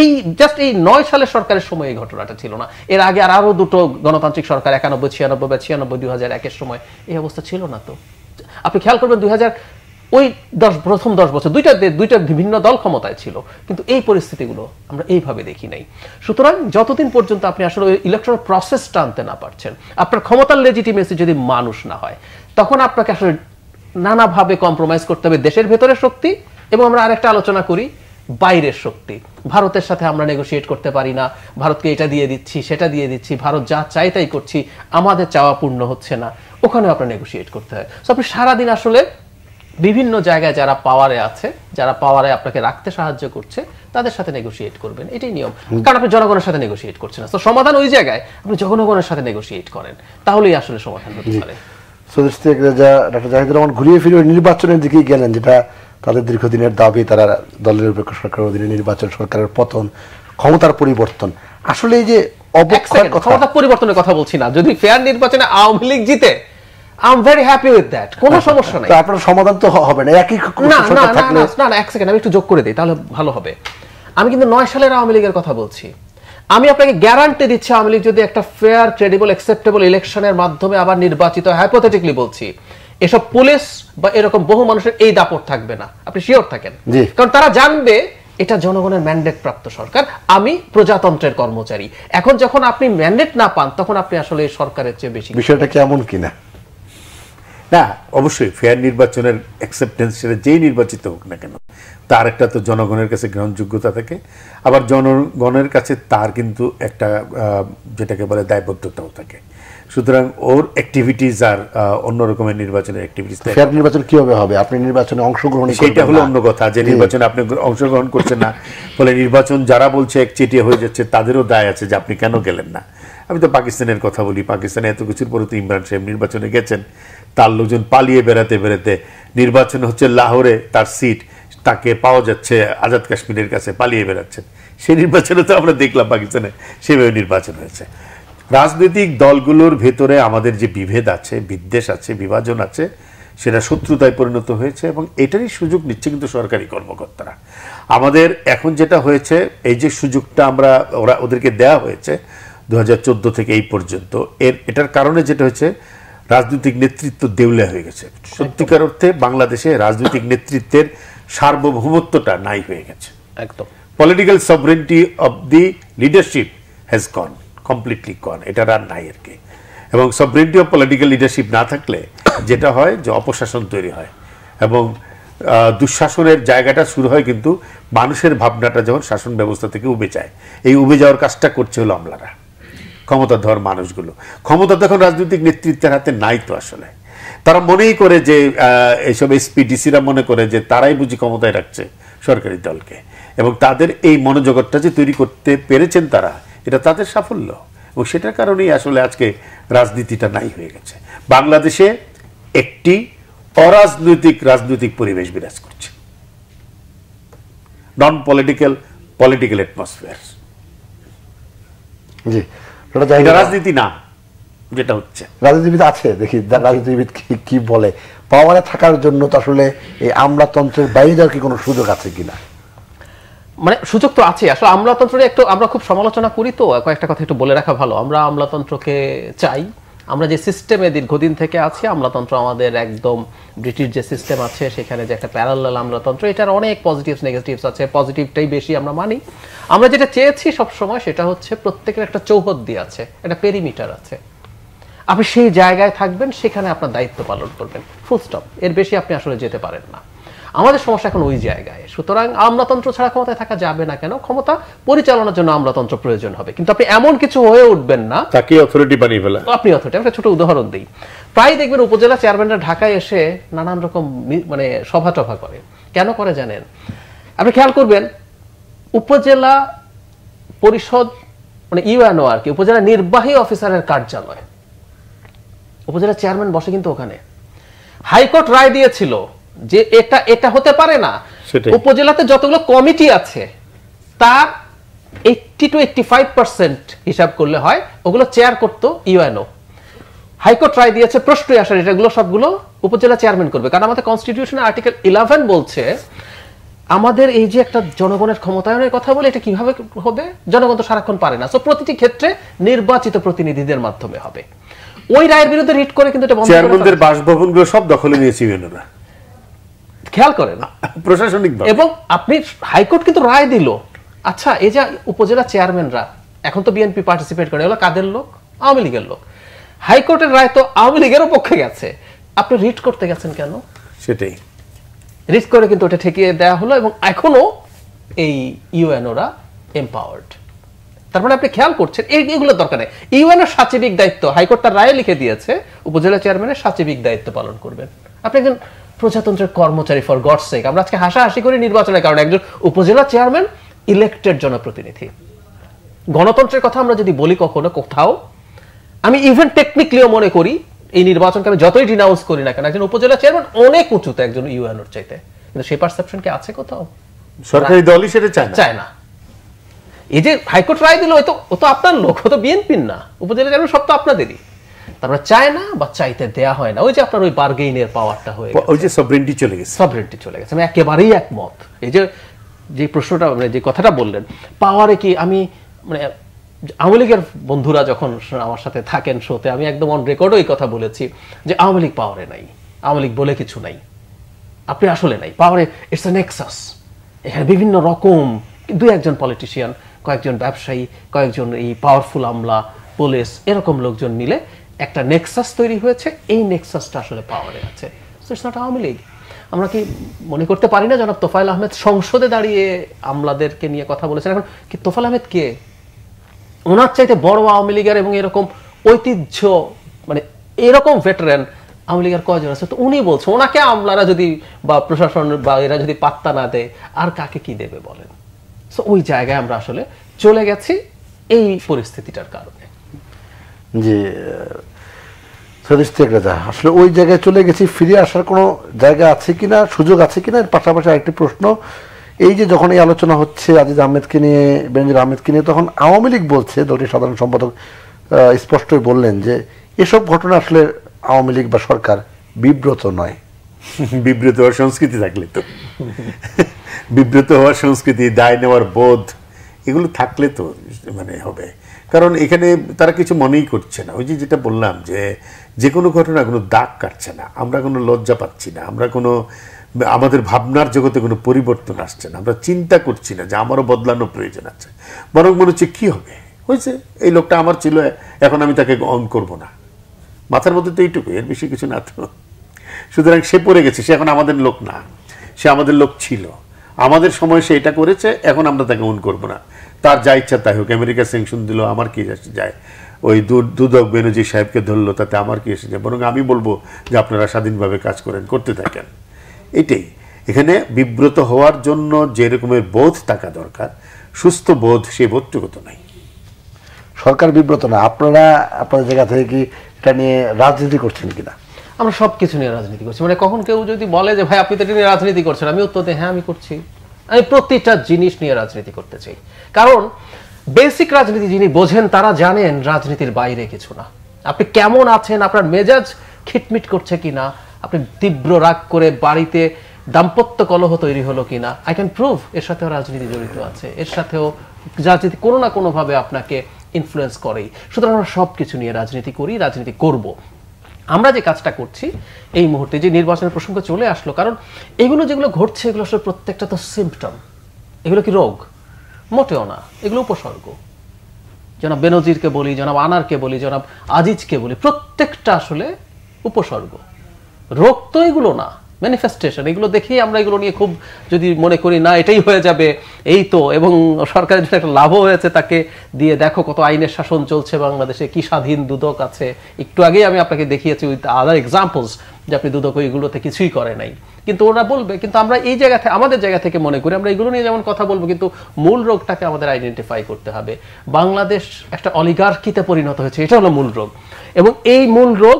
এই জাস্ট এই নয় সালের সরকারের সময় এই ঘটনাটা ছিল না এর আগে আর আরও দুটো গণতান্ত্রিক সরকার একানব্বই ছিয়ানব্বই বা ছিয়ানব্বই দুই হাজার একের সময় এই অবস্থা ছিল না তো আপনি খেয়াল করবেন দুই হাজার ওই দশ প্রথম দশ বছর দুইটা দুইটা বিভিন্ন দল ক্ষমতায় ছিল কিন্তু এই পরিস্থিতিগুলো আমরা এইভাবে দেখি নাই সুতরাং যতদিন পর্যন্ত আপনি আসলে ওই ইলেকট্রন প্রসেসটা আনতে না পারছেন আপনার ক্ষমতার লেজিটিমেসি যদি মানুষ না হয় তখন আপনাকে আসলে নানাভাবে কম্প্রোমাইজ করতে হবে দেশের ভেতরে শক্তি এবং আমরা আরেকটা আলোচনা করি বাইরের শক্তি ভারতের সাথে আমরা নেগোসিয়েট করতে পারি না ভারতকে এটা দিয়ে দিচ্ছি সেটা দিয়ে দিচ্ছি ভারত যা চাই তাই করছি আমাদের চাওয়া পূর্ণ হচ্ছে না ওখানে আপনার নেগোসিয়েট করতে হয় সো আপনি সারাদিন আসলে বিভিন্ন জায়গায় যারা পাওয়ারে আছে যারা পাওয়ারে আপনাকে রাখতে সাহায্য করছে তাদের সাথে নেগোসিয়েট করবেন এটাই নিয়ম কারণ আপনি জনগণের সাথে নেগোসিয়েট করছেন তো সমাধান ওই জায়গায় আপনি জনগণের সাথে নেগোসিয়েট করেন তাহলেই আসলে সমাধান হতে পারে সুদেশ থেকে যা ডাক্তার জাহিদুর রহমান ঘুরিয়ে ফিরে নির্বাচনের দিকেই গেলেন যেটা তাদের দীর্ঘদিনের দাবি তারা দলের নিরপেক্ষ সরকারের অধীনে নির্বাচন সরকারের পতন ক্ষমতার পরিবর্তন আসলে এই যে পরিবর্তনের কথা বলছি না যদি ফেয়ার নির্বাচনে আওয়ামী লীগ জিতে I am very happy with that কোনো সমস্যা নাই আপনার সমাধান তো হবে না একই না না না না এক সেকেন্ড আমি একটু যোগ করে তাহলে ভালো হবে আমি কিন্তু নয় সালের আওয়ামী লীগের কথা বলছি আমি আপনাকে গ্যারান্টি দিচ্ছি আওয়ামী লীগ যদি একটা ফেয়ার ক্রেডিবল অ্যাকসেপ্টেবল ইলেকশনের মাধ্যমে আবার নির্বাচিত হাইপোথেটিকলি বলছি এসব পুলিশ বা এরকম বহু মানুষের এই দাপট থাকবে না আপনি শিওর থাকেন কারণ তারা জানবে এটা জনগণের ম্যান্ডেট প্রাপ্ত সরকার আমি প্রজাতন্ত্রের কর্মচারী এখন যখন আপনি ম্যান্ডেট না পান তখন আপনি আসলে সরকারের চেয়ে বেশি বিষয়টা কেমন কিনা না অবশ্যই ফেয়ার নির্বাচনের অ্যাকসেপ্টেন্স সেটা যেই নির্বাচিত হোক না কেন তার একটা তো জনগণের কাছে গ্রহণযোগ্যতা থাকে আবার জনগণের কাছে তার কিন্তু একটা যেটাকে বলে দায়বদ্ধতাও থাকে সুতরাং ওর অ্যাক্টিভিটিস আর অন্য রকমের নির্বাচনের অ্যাক্টিভিটিস ফের নির্বাচন কিভাবে হবে আপনি নির্বাচনে অংশগ্রহণ সেটা হলো অন্য কথা যে নির্বাচনে আপনি অংশগ্রহণ করছেন না ফলে নির্বাচন যারা বলছে একচেটিয়া হয়ে যাচ্ছে তাদেরও দায় আছে যে আপনি কেন গেলেন না আমি তো পাকিস্তানের কথা বলি পাকিস্তানে এত কিছুর পরে তো ইমরান সাহেব নির্বাচনে গেছেন তার লোকজন পালিয়ে বেড়াতে বেড়াতে নির্বাচন হচ্ছে লাহোরে তার সিট তাকে পাওয়া যাচ্ছে আজাদ কাশ্মীরের কাছে পালিয়ে বেড়াচ্ছেন সেই নির্বাচনে তো আমরা দেখলাম পাকিস্তানে সেভাবে নির্বাচন হয়েছে রাজনৈতিক দলগুলোর ভেতরে আমাদের যে বিভেদ আছে বিদ্বেষ আছে বিভাজন আছে সেটা শত্রুতায় পরিণত হয়েছে এবং এটারই সুযোগ নিচ্ছে কিন্তু সরকারি কর্মকর্তারা আমাদের এখন যেটা হয়েছে এই যে সুযোগটা আমরা ওরা ওদেরকে দেয়া হয়েছে দু থেকে এই পর্যন্ত এর এটার কারণে যেটা হয়েছে রাজনৈতিক নেতৃত্ব দেউলে হয়ে গেছে সত্যিকার অর্থে বাংলাদেশে রাজনৈতিক নেতৃত্বের সার্বভৌমত্বটা নাই হয়ে গেছে একদম political sovereignty of the leadership has gone completely কন এটা আর নাই আর কি এবং সবরিটি অফ পলিটিক্যাল লিডারশিপ না থাকলে যেটা হয় যে অপশাসন তৈরি হয় এবং দুঃশাসনের জায়গাটা শুরু হয় কিন্তু মানুষের ভাবনাটা যখন শাসন ব্যবস্থা থেকে উবে যায় এই উবে যাওয়ার কাজটা করছে হলো আমলারা ক্ষমতাধর মানুষগুলো ক্ষমতা তখন রাজনৈতিক নেতৃত্বের হাতে নাই তো আসলে তারা মনেই করে যে এইসব এসপিডিসিরা মনে করে যে তারাই বুঝি ক্ষমতায় রাখছে সরকারি দলকে এবং তাদের এই মনোজগৎটা যে তৈরি করতে পেরেছেন তারা এটা তাদের সাফল্য এবং সেটার কারণেই আসলে আজকে রাজনীতিটা নাই হয়ে গেছে বাংলাদেশে একটি অরাজনৈতিক রাজনৈতিক পরিবেশ বিরাজ করছে নন পলিটিক্যাল পলিটিক্যাল অ্যাটমসফিয়ার জি রাজনীতি না যেটা হচ্ছে রাজনীতিবিদ আছে দেখি রাজনীতিবিদ কি বলে পাওয়ারে থাকার জন্য তো আসলে এই আমলাতন্ত্রের বাইরে যাওয়ার কি কোনো সুযোগ আছে কিনা মানে সুযোগ তো আছে আসলে আমলাতন্ত্রের একটু আমরা খুব সমালোচনা করি তো কয়েকটা কথা একটু বলে রাখা ভালো আমরা আমলাতন্ত্রকে চাই আমরা যে সিস্টেমে দীর্ঘদিন থেকে আছি আমলাতন্ত্র আমাদের একদম ব্রিটিশ যে সিস্টেম আছে সেখানে যে একটা প্যারাল আমলাতন্ত্র এটার অনেক পজিটিভস নেগেটিভস আছে পজিটিভটাই বেশি আমরা মানি আমরা যেটা চেয়েছি সবসময় সেটা হচ্ছে প্রত্যেকের একটা চৌহদ্দি আছে একটা পেরিমিটার আছে আপনি সেই জায়গায় থাকবেন সেখানে আপনার দায়িত্ব পালন করবেন ফুল স্টপ এর বেশি আপনি আসলে যেতে পারেন না আমাদের সমস্যা এখন ওই জায়গায় সুতরাং আমলাতন্ত্র ছাড়া ক্ষমতায় থাকা যাবে না কেন ক্ষমতা পরিচালনার জন্য আমলাতন্ত্র প্রয়োজন হবে কিন্তু আপনি এমন কিছু হয়ে উঠবেন না তাকে অথরিটি বানিয়ে ফেলা আপনি অথরিটি একটা ছোট উদাহরণ দিই প্রায় দেখবেন উপজেলা চেয়ারম্যানরা ঢাকায় এসে নানান রকম মানে সভা টভা করে কেন করে জানেন আপনি খেয়াল করবেন উপজেলা পরিষদ মানে ইউএনও আর কি উপজেলা নির্বাহী অফিসারের কার্যালয় উপজেলা চেয়ারম্যান বসে কিন্তু ওখানে হাইকোর্ট রায় দিয়েছিল যে এটা এটা হতে পারে না উপজেলাতে যতগুলো কমিটি আছে তার eighty two eighty five percent হিসাব করলে হয় ওগুলো চেয়ার করতো ইউএনও হাইকোর্ট রায় দিয়েছে প্রশ্নই আসার এটাগুলো সবগুলো উপজেলা চেয়ারম্যান করবে কারণ আমাদের কনস্টিটিউশনের আর্টিকেল ইলেভেন বলছে আমাদের এই যে একটা জনগণের ক্ষমতায়নের কথা বলে এটা কিভাবে হবে জনগণ তো সারাক্ষণ পারে না তো প্রতিটি ক্ষেত্রে নির্বাচিত প্রতিনিধিদের মাধ্যমে হবে ওই রায়ের বিরুদ্ধে রিট করে কিন্তু এটা চেয়ারম্যানদের বাসভবনগুলো সব দখলে নিয়েছে ইউএনওরা খেয়াল করে না প্রশাসনিক এবং আপনি হাইকোর্ট কিন্তু রায় দিল আচ্ছা এই যে উপজেলা চেয়ারম্যানরা এখন তো বিএনপি পার্টিসিপেট করে এগুলো কাদের লোক আওয়ামী লীগের লোক হাইকোর্টের রায় তো আওয়ামী লীগেরও পক্ষে গেছে আপনি রিট করতে গেছেন কেন সেটাই রিট করে কিন্তু ওটা ঠেকিয়ে দেওয়া হলো এবং এখনো এই ইউএনওরা এম্পাওয়ার্ড তারপরে আপনি খেয়াল করছেন এইগুলো দরকার নেই ইউএনও সাচিবিক দায়িত্ব হাইকোর্ট তার রায়ে লিখে দিয়েছে উপজেলা চেয়ারম্যানের সাচিবিক দায়িত্ব পালন করবেন আপনি একজন প্রজাতন্ত্রের কর্মচারী ফর গডস সেক আমরা আজকে হাসাহাসি করি নির্বাচনের কারণে একজন উপজেলা চেয়ারম্যান ইলেক্টেড জনপ্রতিনিধি গণতন্ত্রের কথা আমরা যদি বলি কখনো কোথাও আমি ইভেন টেকনিক্যালিও মনে করি এই নির্বাচনকে আমি যতই ডিনাউন্স করি না কেন একজন উপজেলা চেয়ারম্যান অনেক উঁচুতে একজন ইউএনওর চাইতে কিন্তু সেই পারসেপশন কি আছে কোথাও সরকারি দলই সেটা চায় না চায় না এই যে হাইকোর্ট রায় দিল ওই তো ও তো আপনার লোক ও তো বিএনপির না উপজেলা চেয়ারম্যান সব তো আপনাদেরই তারপরে চায় না বা চাইতে দেয়া হয় না ওই যে আপনার ওই বার্গেইনের পাওয়ারটা হয়ে ওই যে সবরেন্টি চলে গেছে সবরেন্টি চলে গেছে আমি একেবারেই একমত এই যে যে প্রশ্নটা মানে যে কথাটা বললেন পাওয়ারে কি আমি মানে আওয়ামী লীগের বন্ধুরা যখন আমার সাথে থাকেন শোতে আমি একদম অন রেকর্ডও এই কথা বলেছি যে আওয়ামী লীগ পাওয়ারে নাই আওয়ামী লীগ বলে কিছু নাই আপনি আসলে নাই পাওয়ারে ইটস এ নেক্সাস এখানে বিভিন্ন রকম দু একজন পলিটিশিয়ান কয়েকজন ব্যবসায়ী কয়েকজন এই পাওয়ারফুল আমলা পুলিশ এরকম লোকজন মিলে একটা নেক্সাস তৈরি হয়েছে এই নেক্সাসটা আসলে পাওয়ারে আছে আওয়ামী লীগ আমরা কি মনে করতে পারি না জনাব তোফাইল আহমেদ সংসদে দাঁড়িয়ে আমলাদেরকে নিয়ে কথা বলেছেন এখন কি তোফাইল আহমেদ কে ওনার চাইতে বড় আওয়ামী লীগের এবং এরকম ঐতিহ্য মানে এরকম ভেটারেন আওয়ামী লীগের কজন আছে তো উনি বলছে ওনাকে আমলারা যদি বা প্রশাসন বা এরা যদি পাত্তা না দেয় আর কাকে কি দেবে বলেন সো ওই জায়গায় আমরা আসলে চলে গেছি এই পরিস্থিতিটার কারণে জি আসলে ওই জায়গায় চলে গেছি ফিরে আসার কোনো জায়গা আছে সুযোগ আছে এর পাশাপাশি আরেকটি প্রশ্ন এই যে যখন এই আলোচনা হচ্ছে আজিজ আহমেদকে নিয়ে আহমেদকে নিয়ে তখন আওয়ামী লীগ বলছে দলটির সাধারণ সম্পাদক স্পষ্টই বললেন যে এসব ঘটনা আসলে আওয়ামী লীগ বা সরকার বিব্রত নয় [laughs] বিব্রত হওয়ার সংস্কৃতি থাকলে তো [laughs] বিব্রত হওয়ার সংস্কৃতি দায় নেওয়ার বোধ এগুলো থাকলে তো মানে হবে কারণ এখানে তারা কিছু মনেই করছে না ওই যে যেটা বললাম যে যে কোনো ঘটনা কোনো দাগ কাটছে না আমরা কোনো লজ্জা পাচ্ছি না আমরা কোনো আমাদের ভাবনার জগতে কোনো পরিবর্তন আসছে না আমরা চিন্তা করছি না যে আমারও বদলানো প্রয়োজন আছে বরং মনে হচ্ছে কী হবে হয়েছে এই লোকটা আমার ছিল এখন আমি তাকে অন করব না মাথার মধ্যে তো এইটুকু এর বেশি কিছু না তো সুতরাং সে পড়ে গেছে সে এখন আমাদের লোক না সে আমাদের লোক ছিল আমাদের সময় সে এটা করেছে এখন আমরা তাকে অন করব না তার যা ইচ্ছা তাই হোক আমেরিকা স্যাংশন দিল আমার কি যায় ওই দুদক বেনজি সাহেবকে ধরলো তাতে আমার কি এসেছে বরং আমি বলবো যে আপনারা স্বাধীনভাবে কাজ করেন করতে থাকেন এটাই এখানে বিব্রত হওয়ার জন্য যে রকমের বোধ থাকা দরকার সুস্থ বোধ সে বোধটুকু তো নাই সরকার বিব্রত না আপনারা আপনাদের জায়গা থেকে কি এটা নিয়ে রাজনীতি করছেন কিনা আমরা সব কিছু নিয়ে রাজনীতি করছি মানে কখন কেউ যদি বলে যে ভাই আপনি তো এটা নিয়ে রাজনীতি করছেন আমি উত্তর হ্যাঁ আমি করছি আমি প্রতিটা জিনিস নিয়ে রাজনীতি করতে চাই কারণ বেসিক রাজনীতি যিনি বোঝেন তারা জানেন রাজনীতির বাইরে কিছু না আপনি কেমন আছেন আপনার মেজাজ খিটমিট করছে কি না আপনি তীব্র রাগ করে বাড়িতে দাম্পত্য কলহ তৈরি হলো কি না আই ক্যান প্রুভ এর সাথেও রাজনীতি জড়িত আছে এর সাথেও রাজনীতি কোনো না কোনোভাবে আপনাকে ইনফ্লুয়েস করেই সুতরাং আমরা সব কিছু নিয়ে রাজনীতি করি রাজনীতি করব আমরা যে কাজটা করছি এই মুহূর্তে যে নির্বাচনের প্রসঙ্গ চলে আসলো কারণ এগুলো যেগুলো ঘটছে এগুলো আসলে প্রত্যেকটা তো সিমটম এগুলো কি রোগ মোটেও না এগুলো উপসর্গ জনাব বেনজিরকে বলি জনাব আনারকে বলি জনাব আজিজকে বলি প্রত্যেকটা আসলে উপসর্গ রোগ তো এগুলো না ম্যানিফেস্টেশন এগুলো দেখেই আমরা এগুলো নিয়ে খুব যদি মনে করি না এটাই হয়ে যাবে এই তো এবং সরকারের জন্য একটা লাভও হয়েছে তাকে দিয়ে দেখো কত আইনের শাসন চলছে বাংলাদেশে কি স্বাধীন দুদক আছে একটু আগেই আমি আপনাকে দেখিয়েছি উইথ আদার এক্সাম্পলস যে আপনি দুদক ওইগুলোতে কিছুই করে নাই কিন্তু ওরা বলবে কিন্তু আমরা এই জায়গা থেকে আমাদের জায়গা থেকে মনে করি আমরা এগুলো নিয়ে যেমন কথা বলবো কিন্তু মূল রোগটাকে আমাদের আইডেন্টিফাই করতে হবে বাংলাদেশ একটা অলিগার্কিতে পরিণত হয়েছে এটা হলো মূল রোগ এবং এই মূল রোগ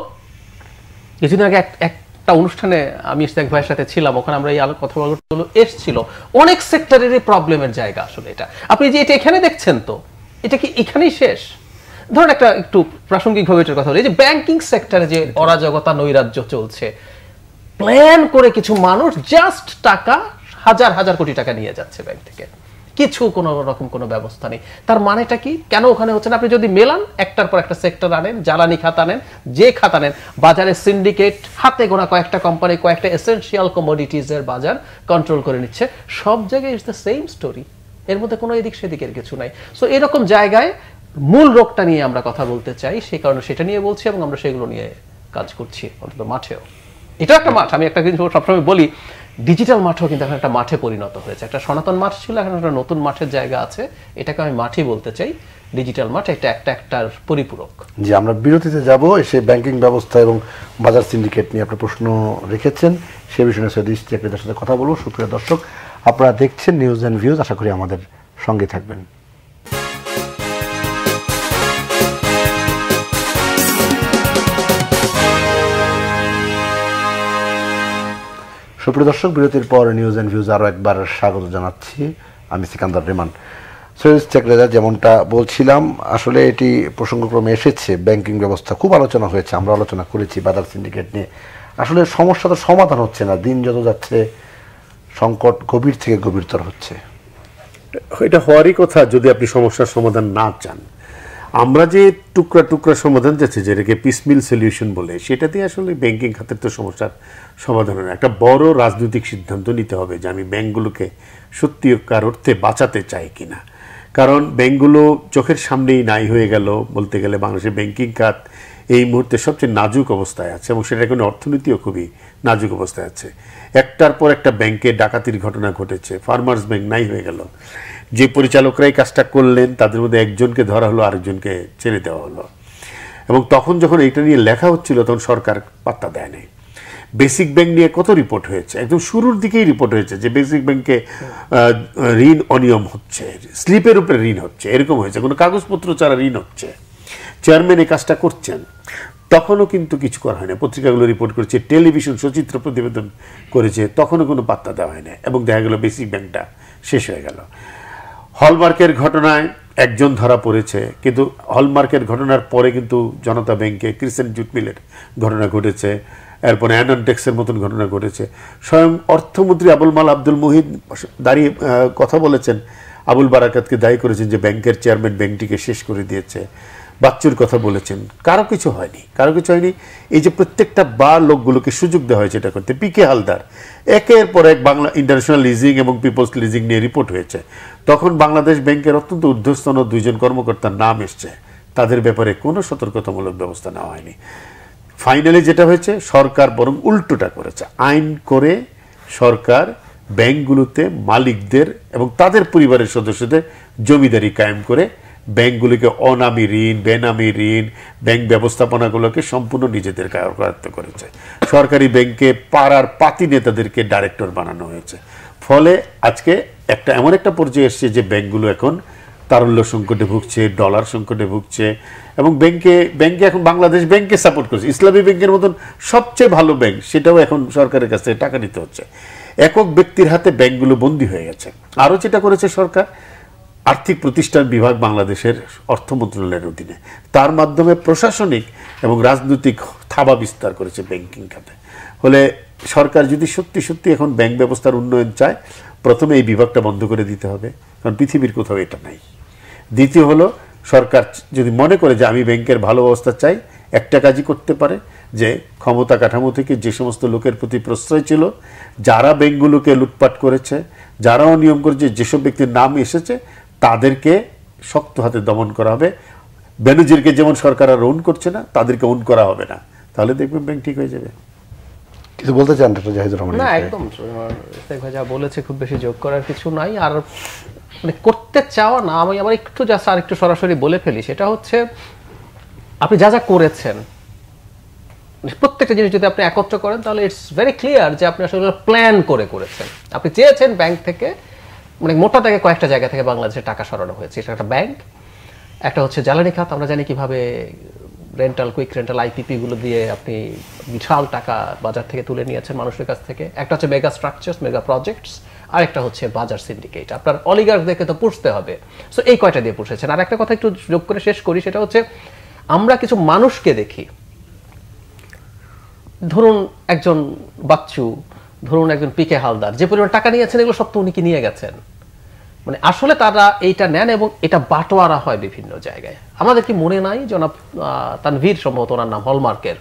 কিছুদিন আগে একটা অনুষ্ঠানে আমি ইস্তেক ভাইয়ের সাথে ছিলাম ওখানে আমরা এই আলো কথাগুলো এসছিল অনেক সেক্টরেরই প্রবলেমের জায়গা আসলে এটা আপনি যে এটা এখানে দেখছেন তো এটা কি এখানেই শেষ ধরুন একটা একটু প্রাসঙ্গিকভাবে এটার কথা বলি যে ব্যাংকিং সেক্টরে যে অরাজকতা নৈরাজ্য চলছে প্ল্যান করে কিছু মানুষ জাস্ট টাকা হাজার হাজার কোটি টাকা নিয়ে যাচ্ছে ব্যাংক থেকে কিছু কোনো রকম কোনো ব্যবস্থা নেই তার মানেটা কি কেন ওখানে হচ্ছে না আপনি যদি মেলান একটার পর একটা সেক্টর আনেন জ্বালানি খাত আনেন যে খাত আনেন বাজারে সিন্ডিকেট হাতে গোনা কয়েকটা কোম্পানি কয়েকটা এসেন্সিয়াল কমোডিটিজের বাজার কন্ট্রোল করে নিচ্ছে সব জায়গায় ইটস দ্য সেম স্টোরি এর মধ্যে কোনো এদিক সেদিকের কিছু নাই সো এরকম জায়গায় মূল রোগটা নিয়ে আমরা কথা বলতে চাই সেই কারণে সেটা নিয়ে বলছি এবং আমরা সেগুলো নিয়ে কাজ করছি অন্তত মাঠেও এটাও একটা মাঠ আমি একটা কিছু সবসময় বলি ডিজিটাল মাঠও কিন্তু এখন একটা মাঠে পরিণত হয়েছে একটা সনাতন মাঠ ছিল এখন একটা নতুন মাঠের জায়গা আছে এটাকে আমি মাঠই বলতে চাই ডিজিটাল মাঠ এটা একটা একটার পরিপূরক জি আমরা বিরতিতে যাব এসে ব্যাংকিং ব্যবস্থা এবং বাজার সিন্ডিকেট নিয়ে আপনার প্রশ্ন রেখেছেন সে বিষয়ে সৈয়দ ইস্তিয়াকৃতার সাথে কথা বলবো সুপ্রিয় দর্শক আপনারা দেখছেন নিউজ অ্যান্ড ভিউজ আশা করি আমাদের সঙ্গে থাকবেন সুপ্রিয় দর্শক বিরতির পর নিউজ অ্যান্ড ভিউজ আরও একবার স্বাগত জানাচ্ছি আমি সিকান্দার রেমান সৈয়দ শেখ রেজা যেমনটা বলছিলাম আসলে এটি প্রসঙ্গক্রমে এসেছে ব্যাংকিং ব্যবস্থা খুব আলোচনা হয়েছে আমরা আলোচনা করেছি বাজার সিন্ডিকেট নিয়ে আসলে সমস্যা তো সমাধান হচ্ছে না দিন যত যাচ্ছে সংকট গভীর থেকে গভীরতর হচ্ছে এটা হওয়ারই কথা যদি আপনি সমস্যার সমাধান না চান আমরা যে টুকরা টুকরা সমাধান যাচ্ছে যেটাকে পিসমিল সলিউশন বলে সেটা দিয়ে আসলে ব্যাংকিং খাতের তো সমস্যার সমাধান হয় একটা বড় রাজনৈতিক সিদ্ধান্ত নিতে হবে যে আমি ব্যাংকগুলোকে কার অর্থে বাঁচাতে চাই কিনা কারণ ব্যাংকগুলো চোখের সামনেই নাই হয়ে গেল বলতে গেলে বাংলাদেশের ব্যাংকিং খাত এই মুহূর্তে সবচেয়ে নাজুক অবস্থায় আছে এবং সেটা এখন অর্থনীতিও খুবই নাজুক অবস্থায় আছে একটার পর একটা ব্যাংকে ডাকাতির ঘটনা ঘটেছে ফার্মার্স ব্যাংক নাই হয়ে গেল যে পরিচালকরাই কাজটা করলেন তাদের মধ্যে একজনকে ধরা হলো আরেকজনকে ছেড়ে দেওয়া হলো এবং তখন যখন এটা নিয়ে লেখা হচ্ছিল তখন সরকার পাত্তা দেয়নি বেসিক ব্যাংক নিয়ে কত রিপোর্ট হয়েছে একদম শুরুর দিকেই রিপোর্ট হয়েছে যে বেসিক ব্যাংকে ঋণ অনিয়ম হচ্ছে স্লিপের উপরে ঋণ হচ্ছে এরকম হয়েছে কোনো কাগজপত্র ছাড়া ঋণ হচ্ছে চেয়ারম্যান এই কাজটা করছেন তখনও কিন্তু কিছু করা হয়নি পত্রিকাগুলো রিপোর্ট করেছে টেলিভিশন সচিত্র প্রতিবেদন করেছে তখনও কোনো পাত্তা দেওয়া হয় না এবং দেখা গেল বেসিক ব্যাংকটা শেষ হয়ে গেল হলমার্কের ঘটনায় একজন ধরা পড়েছে কিন্তু হলমার্কের ঘটনার পরে কিন্তু জনতা ব্যাংকে ক্রিসেন্ট জুটমিলের ঘটনা ঘটেছে এরপরে অ্যানটেক্সের মতন ঘটনা ঘটেছে স্বয়ং অর্থমন্ত্রী আবুল মাল আব্দুল মুহিদ দাঁড়িয়ে কথা বলেছেন আবুল বারাকাতকে দায়ী করেছেন যে ব্যাংকের চেয়ারম্যান ব্যাংকটিকে শেষ করে দিয়েছে বাচ্চুর কথা বলেছেন কারো কিছু হয়নি কারো কিছু হয়নি এই যে প্রত্যেকটা বা লোকগুলোকে সুযোগ দেওয়া হয়েছে এটা করতে পি কে হালদার একের পর এক বাংলা ইন্টারন্যাশনাল লিজিং এবং পিপলস লিজিং নিয়ে রিপোর্ট হয়েছে তখন বাংলাদেশ ব্যাংকের অত্যন্ত ঊর্ধ্বস্তন দুইজন কর্মকর্তার নাম এসছে তাদের ব্যাপারে কোনো সতর্কতামূলক ব্যবস্থা নেওয়া হয়নি ফাইনালি যেটা হয়েছে সরকার বরং উল্টোটা করেছে আইন করে সরকার ব্যাংকগুলোতে মালিকদের এবং তাদের পরিবারের সদস্যদের জমিদারি কায়েম করে ব্যাংকগুলিকে অনামি ঋণ বেনামি ঋণ ব্যাংক ব্যবস্থাপনাগুলোকে সম্পূর্ণ নিজেদের করায়ত্ত করেছে সরকারি ব্যাংকে পাড়ার পাতি নেতাদেরকে ডাইরেক্টর বানানো হয়েছে ফলে আজকে একটা এমন একটা পর্যায়ে এসছে যে ব্যাংকগুলো এখন তারল্য সংকটে ভুগছে ডলার সংকটে ভুগছে এবং ব্যাংকে ব্যাংকে এখন বাংলাদেশ ব্যাংকে সাপোর্ট করছে ইসলামী ব্যাংকের মতন সবচেয়ে ভালো ব্যাংক সেটাও এখন সরকারের কাছ থেকে টাকা নিতে হচ্ছে একক ব্যক্তির হাতে ব্যাংকগুলো বন্দী হয়ে গেছে আরও যেটা করেছে সরকার আর্থিক প্রতিষ্ঠান বিভাগ বাংলাদেশের অর্থ মন্ত্রণালয়ের অধীনে তার মাধ্যমে প্রশাসনিক এবং রাজনৈতিক থাবা বিস্তার করেছে ব্যাংকিং খাতে ফলে সরকার যদি সত্যি সত্যি এখন ব্যাংক ব্যবস্থার উন্নয়ন চায় প্রথমে এই বিভাগটা বন্ধ করে দিতে হবে কারণ পৃথিবীর কোথাও এটা নাই দ্বিতীয় হলো সরকার যদি মনে করে যে আমি ব্যাংকের ভালো অবস্থা চাই একটা কাজই করতে পারে যে ক্ষমতা কাঠামো থেকে যে সমস্ত লোকের প্রতি প্রশ্রয় ছিল যারা ব্যাংকগুলোকে লুটপাট করেছে যারা অনিয়ম করেছে যেসব ব্যক্তির নাম এসেছে তাদেরকে শক্ত হাতে দমন করা হবে ব্যানার্জিরকে যেমন সরকার আর ওন করছে না তাদেরকে ওন করা হবে না তাহলে দেখবেন ব্যাংক ঠিক হয়ে যাবে কিছু বলতে চান ডক্টর জাহিদুর রহমান না একদম যা বলেছে খুব বেশি যোগ করার কিছু নাই আর মানে করতে চাওয়া না আমি আবার একটু জাস্ট আর একটু সরাসরি বলে ফেলি সেটা হচ্ছে আপনি যা যা করেছেন মানে প্রত্যেকটা জিনিস যদি আপনি একত্র করেন তাহলে ইটস ভেরি ক্লিয়ার যে আপনি আসলে প্ল্যান করে করেছেন আপনি চেয়েছেন ব্যাংক থেকে মানে মোটা দাগে কয়েকটা জায়গা থেকে বাংলাদেশে টাকা সরানো হয়েছে এটা একটা ব্যাংক একটা হচ্ছে জ্বালানি খাত আমরা জানি কিভাবে রেন্টাল কুইক রেন্টাল আইপিপিগুলো দিয়ে আপনি বিশাল টাকা বাজার থেকে তুলে নিয়েছেন মানুষের কাছ থেকে একটা হচ্ছে মেগা স্ট্রাকচার মেগা প্রজেক্টস আরেকটা হচ্ছে বাজার সিন্ডিকেট আপনার অলিগার্কদেরকে তো পুষতে হবে সো এই কয়টা দিয়ে পুষেছেন আর একটা কথা একটু যোগ করে শেষ করি সেটা হচ্ছে আমরা কিছু মানুষকে দেখি ধরুন একজন বাচ্চু ধরুন একজন পিকে হালদার যে পরিমাণ টাকা নিয়েছেন এগুলো সব তো উনি কি নিয়ে গেছেন মানে আসলে তারা এইটা নেন এবং এটা বাটোয়ারা হয় বিভিন্ন জায়গায় আমাদের কি মনে নাই জনাব তানভীর সম্ভবত ওনার নাম হলমার্কের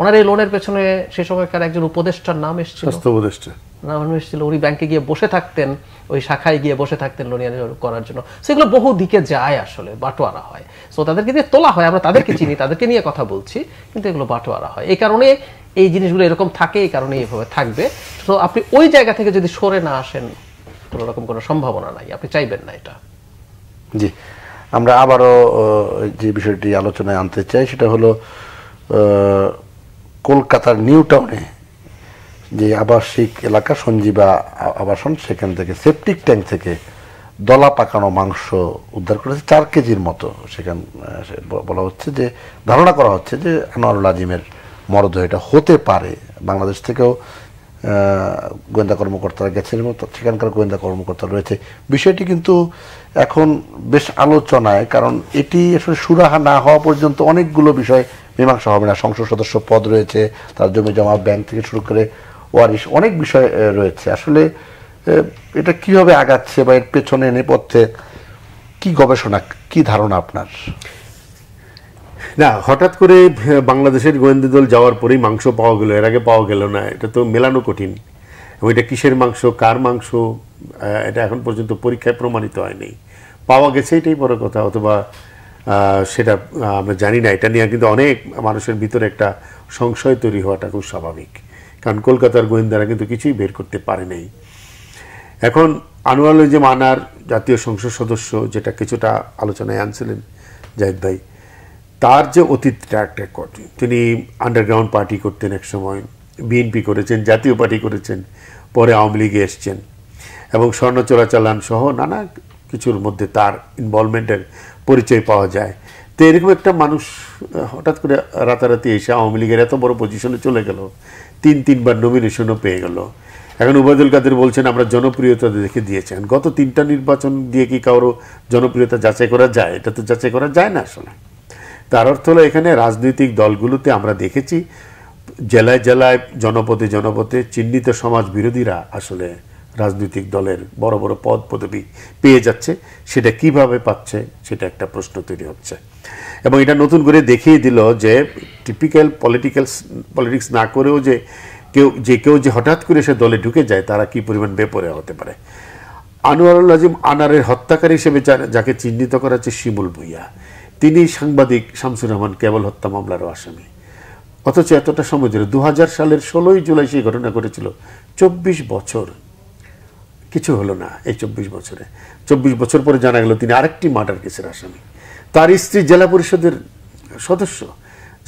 ওনার এই লোনের পেছনে সে সময়কার একজন উপদেষ্টার নাম এসেছিল উপদেষ্টা নাম এসেছিল উনি ব্যাংকে গিয়ে বসে থাকতেন ওই শাখায় গিয়ে বসে থাকতেন লোন করার জন্য সেগুলো বহু দিকে যায় আসলে বাটোয়ারা হয় সো তাদেরকে দিয়ে তোলা হয় আমরা তাদেরকে চিনি তাদেরকে নিয়ে কথা বলছি কিন্তু এগুলো বাটোয়ারা হয় এই কারণে এই জিনিসগুলো এরকম থাকে এই কারণে এইভাবে থাকবে তো আপনি ওই জায়গা থেকে যদি সরে না আসেন কোনো রকম কোনো সম্ভাবনা নাই আপনি চাইবেন না এটা জি আমরা আবারও যে বিষয়টি আলোচনায় আনতে চাই সেটা হলো কলকাতার নিউ টাউনে যে আবাসিক এলাকা সঞ্জীবা আবাসন সেখান থেকে সেপটিক ট্যাঙ্ক থেকে দলা পাকানো মাংস উদ্ধার করেছে চার কেজির মতো সেখান বলা হচ্ছে যে ধারণা করা হচ্ছে যে আনোয়ারুল আজিমের মরদেহ এটা হতে পারে বাংলাদেশ থেকেও গোয়েন্দা কর্মকর্তারা গেছেন এবং সেখানকার গোয়েন্দা কর্মকর্তা রয়েছে বিষয়টি কিন্তু এখন বেশ আলোচনায় কারণ এটি আসলে সুরাহা না হওয়া পর্যন্ত অনেকগুলো বিষয় মীমাংসা হবে না সংসদ সদস্য পদ রয়েছে তার জমি জমা ব্যাংক থেকে শুরু করে ওয়ারিশ অনেক বিষয় রয়েছে আসলে এটা কিভাবে আগাচ্ছে বা এর পেছনে নেপথ্যে কি গবেষণা কি ধারণা আপনার না হঠাৎ করে বাংলাদেশের গোয়েন্দা দল যাওয়ার পরেই মাংস পাওয়া গেল এর আগে পাওয়া গেল না এটা তো মেলানো কঠিন ওইটা কিসের মাংস কার মাংস এটা এখন পর্যন্ত পরীক্ষায় প্রমাণিত হয়নি পাওয়া গেছে এটাই বড় কথা অথবা সেটা আমরা জানি না এটা নিয়ে কিন্তু অনেক মানুষের ভিতরে একটা সংশয় তৈরি হওয়াটা খুব স্বাভাবিক কারণ কলকাতার গোয়েন্দারা কিন্তু কিছুই বের করতে পারে নাই এখন আনোয়ার যে মানার জাতীয় সংসদ সদস্য যেটা কিছুটা আলোচনায় আনছিলেন জাহিদ ভাই তার যে অতীত ট্র্যাক রেকর্ড তিনি আন্ডারগ্রাউন্ড পার্টি করতেন এক সময় বিএনপি করেছেন জাতীয় পার্টি করেছেন পরে আওয়ামী লীগে এসছেন এবং স্বর্ণ চোরাচালান সহ নানা কিছুর মধ্যে তার ইনভলভমেন্টের পরিচয় পাওয়া যায় তো এরকম একটা মানুষ হঠাৎ করে রাতারাতি এসে আওয়ামী লীগের এত বড় পজিশনে চলে গেল তিন তিনবার নমিনেশনও পেয়ে গেল এখন উবায়দুল কাদের বলছেন আমরা জনপ্রিয়তা দেখে দিয়েছেন গত তিনটা নির্বাচন দিয়ে কি কারো জনপ্রিয়তা যাচাই করা যায় এটা তো যাচাই করা যায় না আসলে তার অর্থ হলো এখানে রাজনৈতিক দলগুলোতে আমরা দেখেছি জেলায় জেলায় জনপদে জনপদে চিহ্নিত সমাজ বিরোধীরা আসলে রাজনৈতিক দলের বড় বড় পদ পদবি পেয়ে যাচ্ছে সেটা কিভাবে পাচ্ছে সেটা একটা প্রশ্ন তৈরি হচ্ছে এবং এটা নতুন করে দেখিয়ে দিল যে টিপিক্যাল পলিটিক্যাল পলিটিক্স না করেও যে কেউ যে কেউ যে হঠাৎ করে সে দলে ঢুকে যায় তারা কি পরিমাণ বেপরে হতে পারে আনোয়ারুল আজিম আনারের হত্যাকারী হিসেবে যাকে চিহ্নিত করা হচ্ছে শিমুল ভুইয়া তিনি সাংবাদিক শামসুর রহমান কেবল হত্যা মামলারও আসামি অথচ এতটা সময় ধরে দু সালের ষোলোই জুলাই সেই ঘটনা ঘটেছিল চব্বিশ বছর কিছু হলো না এই চব্বিশ বছরে চব্বিশ বছর পরে জানা গেল তিনি আরেকটি মার্ডার কেসের আসামি তার স্ত্রী জেলা পরিষদের সদস্য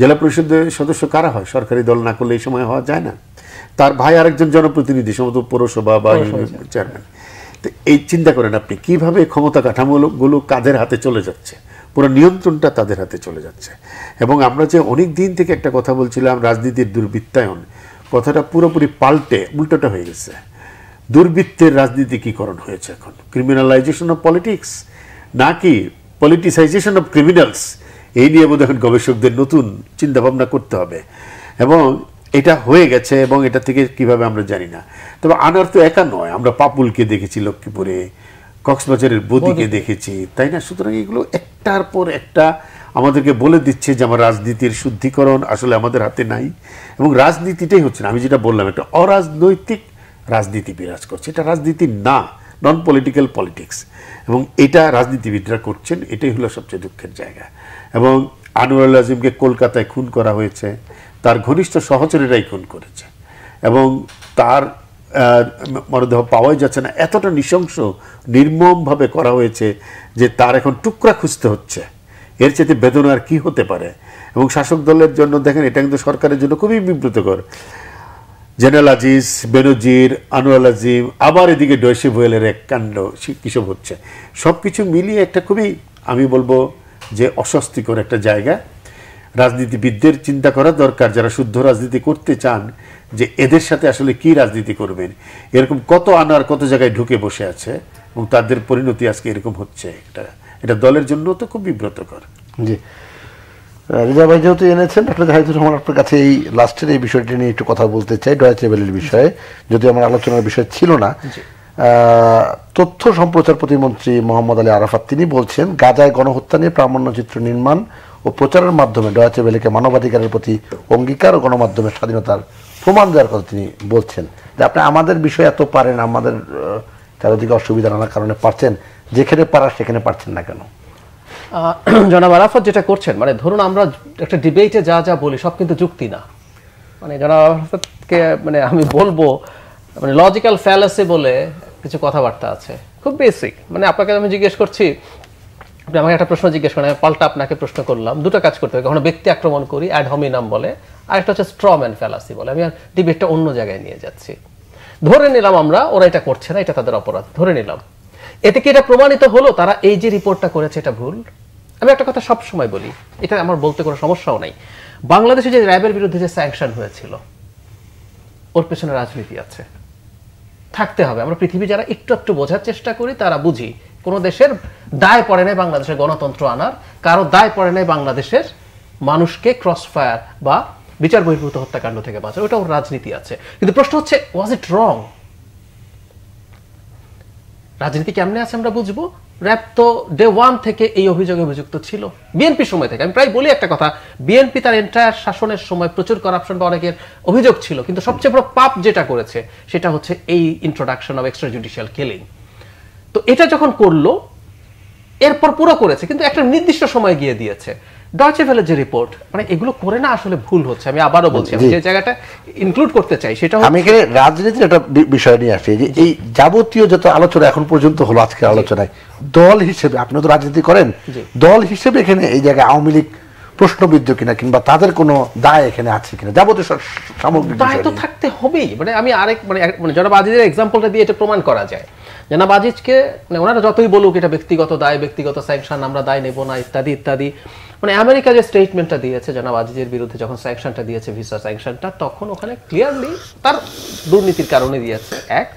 জেলা পরিষদের সদস্য কারা হয় সরকারি দল না করলে এই সময় হওয়া যায় না তার ভাই আরেকজন জনপ্রতিনিধি সম্ভবত পৌরসভা বা আচ্ছা। চেয়ারম্যান তো এই চিন্তা করেন আপনি কিভাবে ক্ষমতা কাঠামোগুলো কাদের হাতে চলে যাচ্ছে পুরো নিয়ন্ত্রণটা তাদের হাতে চলে যাচ্ছে এবং আমরা যে অনেক দিন থেকে একটা কথা বলছিলাম রাজনীতির দুর্বৃত্তায়ন কথাটা পুরোপুরি পাল্টে উল্টোটা হয়ে গেছে দুর্বৃত্তের রাজনীতিকীকরণ হয়েছে এখন ক্রিমিনালাইজেশন অফ পলিটিক্স নাকি পলিটিসাইজেশন অফ ক্রিমিনালস এই নিয়ে বোধ এখন গবেষকদের নতুন চিন্তাভাবনা করতে হবে এবং এটা হয়ে গেছে এবং এটা থেকে কিভাবে আমরা জানি না তবে আনার তো একা নয় আমরা পাপুলকে দেখেছি লক্ষ্মীপুরে কক্সবাজারের বদিকে দেখেছি তাই না সুতরাং এগুলো একটার পর একটা আমাদেরকে বলে দিচ্ছে যে আমার রাজনীতির শুদ্ধিকরণ আসলে আমাদের হাতে নাই এবং রাজনীতিটাই হচ্ছে না আমি যেটা বললাম একটা অরাজনৈতিক রাজনীতি বিরাজ করছে এটা রাজনীতি না নন পলিটিক্যাল পলিটিক্স এবং এটা রাজনীতিবিদরা করছেন এটাই হলো সবচেয়ে দুঃখের জায়গা এবং আনোয়ারুল আজিমকে কলকাতায় খুন করা হয়েছে তার ঘনিষ্ঠ সহচরেরাই খুন করেছে এবং তার মরদেহ মানে পাওয়াই যাচ্ছে না এতটা নৃশংস নির্মমভাবে করা হয়েছে যে তার এখন টুকরা খুঁজতে হচ্ছে এর চেয়ে বেদনা আর কী হতে পারে এবং শাসক দলের জন্য দেখেন এটা কিন্তু সরকারের জন্য খুবই বিব্রতকর জেনারেল আজিজ বেনজির আনোয়াল আজিম আবার এদিকে ডয়সি ভোয়েলের এক কাণ্ড কিসব হচ্ছে সব কিছু মিলিয়ে একটা খুবই আমি বলবো যে অস্বস্তিকর একটা জায়গা রাজনীতিবিদদের চিন্তা করা দরকার যারা শুদ্ধ রাজনীতি করতে চান যে এদের সাথে আসলে কি রাজনীতি করবেন এরকম কত আনার কত জায়গায় ঢুকে বসে আছে এবং তাদের পরিণতি আজকে এরকম হচ্ছে এটা এটা দলের জন্য তো খুব বিব্রতকর জি রেজা ভাই যেহেতু এনেছেন ডক্টর জাহিদুর রহমান আপনার কাছে এই লাস্টের এই বিষয়টি নিয়ে একটু কথা বলতে চাই ডয়াচ লেভেলের বিষয়ে যদি আমার আলোচনার বিষয় ছিল না তথ্য সম্প্রচার প্রতিমন্ত্রী মোহাম্মদ আলী আরাফাত তিনি বলছেন গাজায় গণহত্যা নিয়ে প্রামাণ্য চিত্র নির্মাণ ও প্রচারের মাধ্যমে ডয়াচে বেলিকে মানবাধিকারের প্রতি অঙ্গীকার ও গণমাধ্যমের স্বাধীনতার প্রমাণ দেওয়ার কথা তিনি বলছেন যে আপনি আমাদের বিষয় এত পারেন আমাদের চারিদিকে অসুবিধা নানার কারণে পারছেন যেখানে পারা সেখানে পারছেন না কেন [clears throat] জনাব আরাফত যেটা করছেন মানে ধরুন আমরা একটা ডিবেটে যা যা বলি সব কিন্তু যুক্তি না মানে জনাব আরাফতকে মানে আমি বলবো মানে লজিক্যাল ফ্যালাসি বলে কিছু কথাবার্তা আছে খুব বেসিক মানে আপনাকে আমি জিজ্ঞেস করছি আপনি আমাকে একটা প্রশ্ন জিজ্ঞেস করেন আমি পাল্টা আপনাকে প্রশ্ন করলাম দুটো কাজ করতে হবে কখনো ব্যক্তি আক্রমণ করি অ্যাড হোমিনাম বলে আর একটা হচ্ছে স্ট্র ম্যান ফ্যালাসি বলে আমি আর ডিবেটটা অন্য জায়গায় নিয়ে যাচ্ছি ধরে নিলাম আমরা ওরা এটা করছে না এটা তাদের অপরাধ ধরে নিলাম এতে কি এটা প্রমাণিত হলো তারা এই যে রিপোর্টটা করেছে এটা ভুল আমি একটা কথা সব সময় বলি এটা আমার বলতে কোনো সমস্যাও নাই বাংলাদেশে যে র্যাবের বিরুদ্ধে যে স্যাংশন হয়েছিল ওর পেছনে রাজনীতি আছে থাকতে হবে আমরা পৃথিবী যারা একটু একটু বোঝার চেষ্টা করি তারা বুঝি কোনো দেশের দায় পড়ে নাই বাংলাদেশের গণতন্ত্র আনার কারো দায় পড়ে নাই বাংলাদেশের মানুষকে ক্রস ফায়ার বা বিচার বহির্ভূত হত্যাকাণ্ড থেকে বাঁচানো ওটা ওর রাজনীতি আছে কিন্তু প্রশ্ন হচ্ছে ওয়াজ ইট রং রাজনীতি কেমনে আছে আমরা বুঝবো র্যাব তো ডে ওয়ান থেকে এই অভিযোগে অভিযুক্ত ছিল বিএনপি সময় থেকে আমি প্রায় বলি একটা কথা বিএনপি তার এন্টায়ার শাসনের সময় প্রচুর করাপশন বা অনেকের অভিযোগ ছিল কিন্তু সবচেয়ে বড় পাপ যেটা করেছে সেটা হচ্ছে এই introduction of extra judicial killing তো এটা যখন করলো এরপর পুরো করেছে কিন্তু একটা নির্দিষ্ট সময় গিয়ে দিয়েছে ডয়চে ভেলে যে রিপোর্ট মানে এগুলো করে না আসলে ভুল হচ্ছে আমি আবারও বলছি যে জায়গাটা ইনক্লুড করতে চাই সেটা আমি এখানে রাজনীতির একটা বিষয় নিয়ে আসি যে এই যাবতীয় যত আলোচনা এখন পর্যন্ত হলো আজকের আলোচনায় দল হিসেবে আপনি তো রাজনীতি করেন দল হিসেবে এখানে এই জায়গায় আওয়ামী লীগ প্রশ্নবিদ্ধ কিনা কিংবা তাদের কোনো দায় এখানে আছে কিনা যাবতীয় সামগ্রিক দায় তো থাকতে হবেই মানে আমি আরেক মানে মানে জনাব আজিদের এক্সাম্পলটা দিয়ে এটা প্রমাণ করা যায় জানাব আজিজকে মানে ওনারা যতই বলুক এটা ব্যক্তিগত দায় ব্যক্তিগত স্যাংশন আমরা দায় নেব না ইত্যাদি ইত্যাদি মানে আমেরিকা যে স্টেটমেন্টটা দিয়েছে জানাব আজিজের বিরুদ্ধে যখন স্যাংশনটা দিয়েছে ভিসা স্যাংশনটা তখন ওখানে ক্লিয়ারলি তার দুর্নীতির কারণে দিয়েছে এক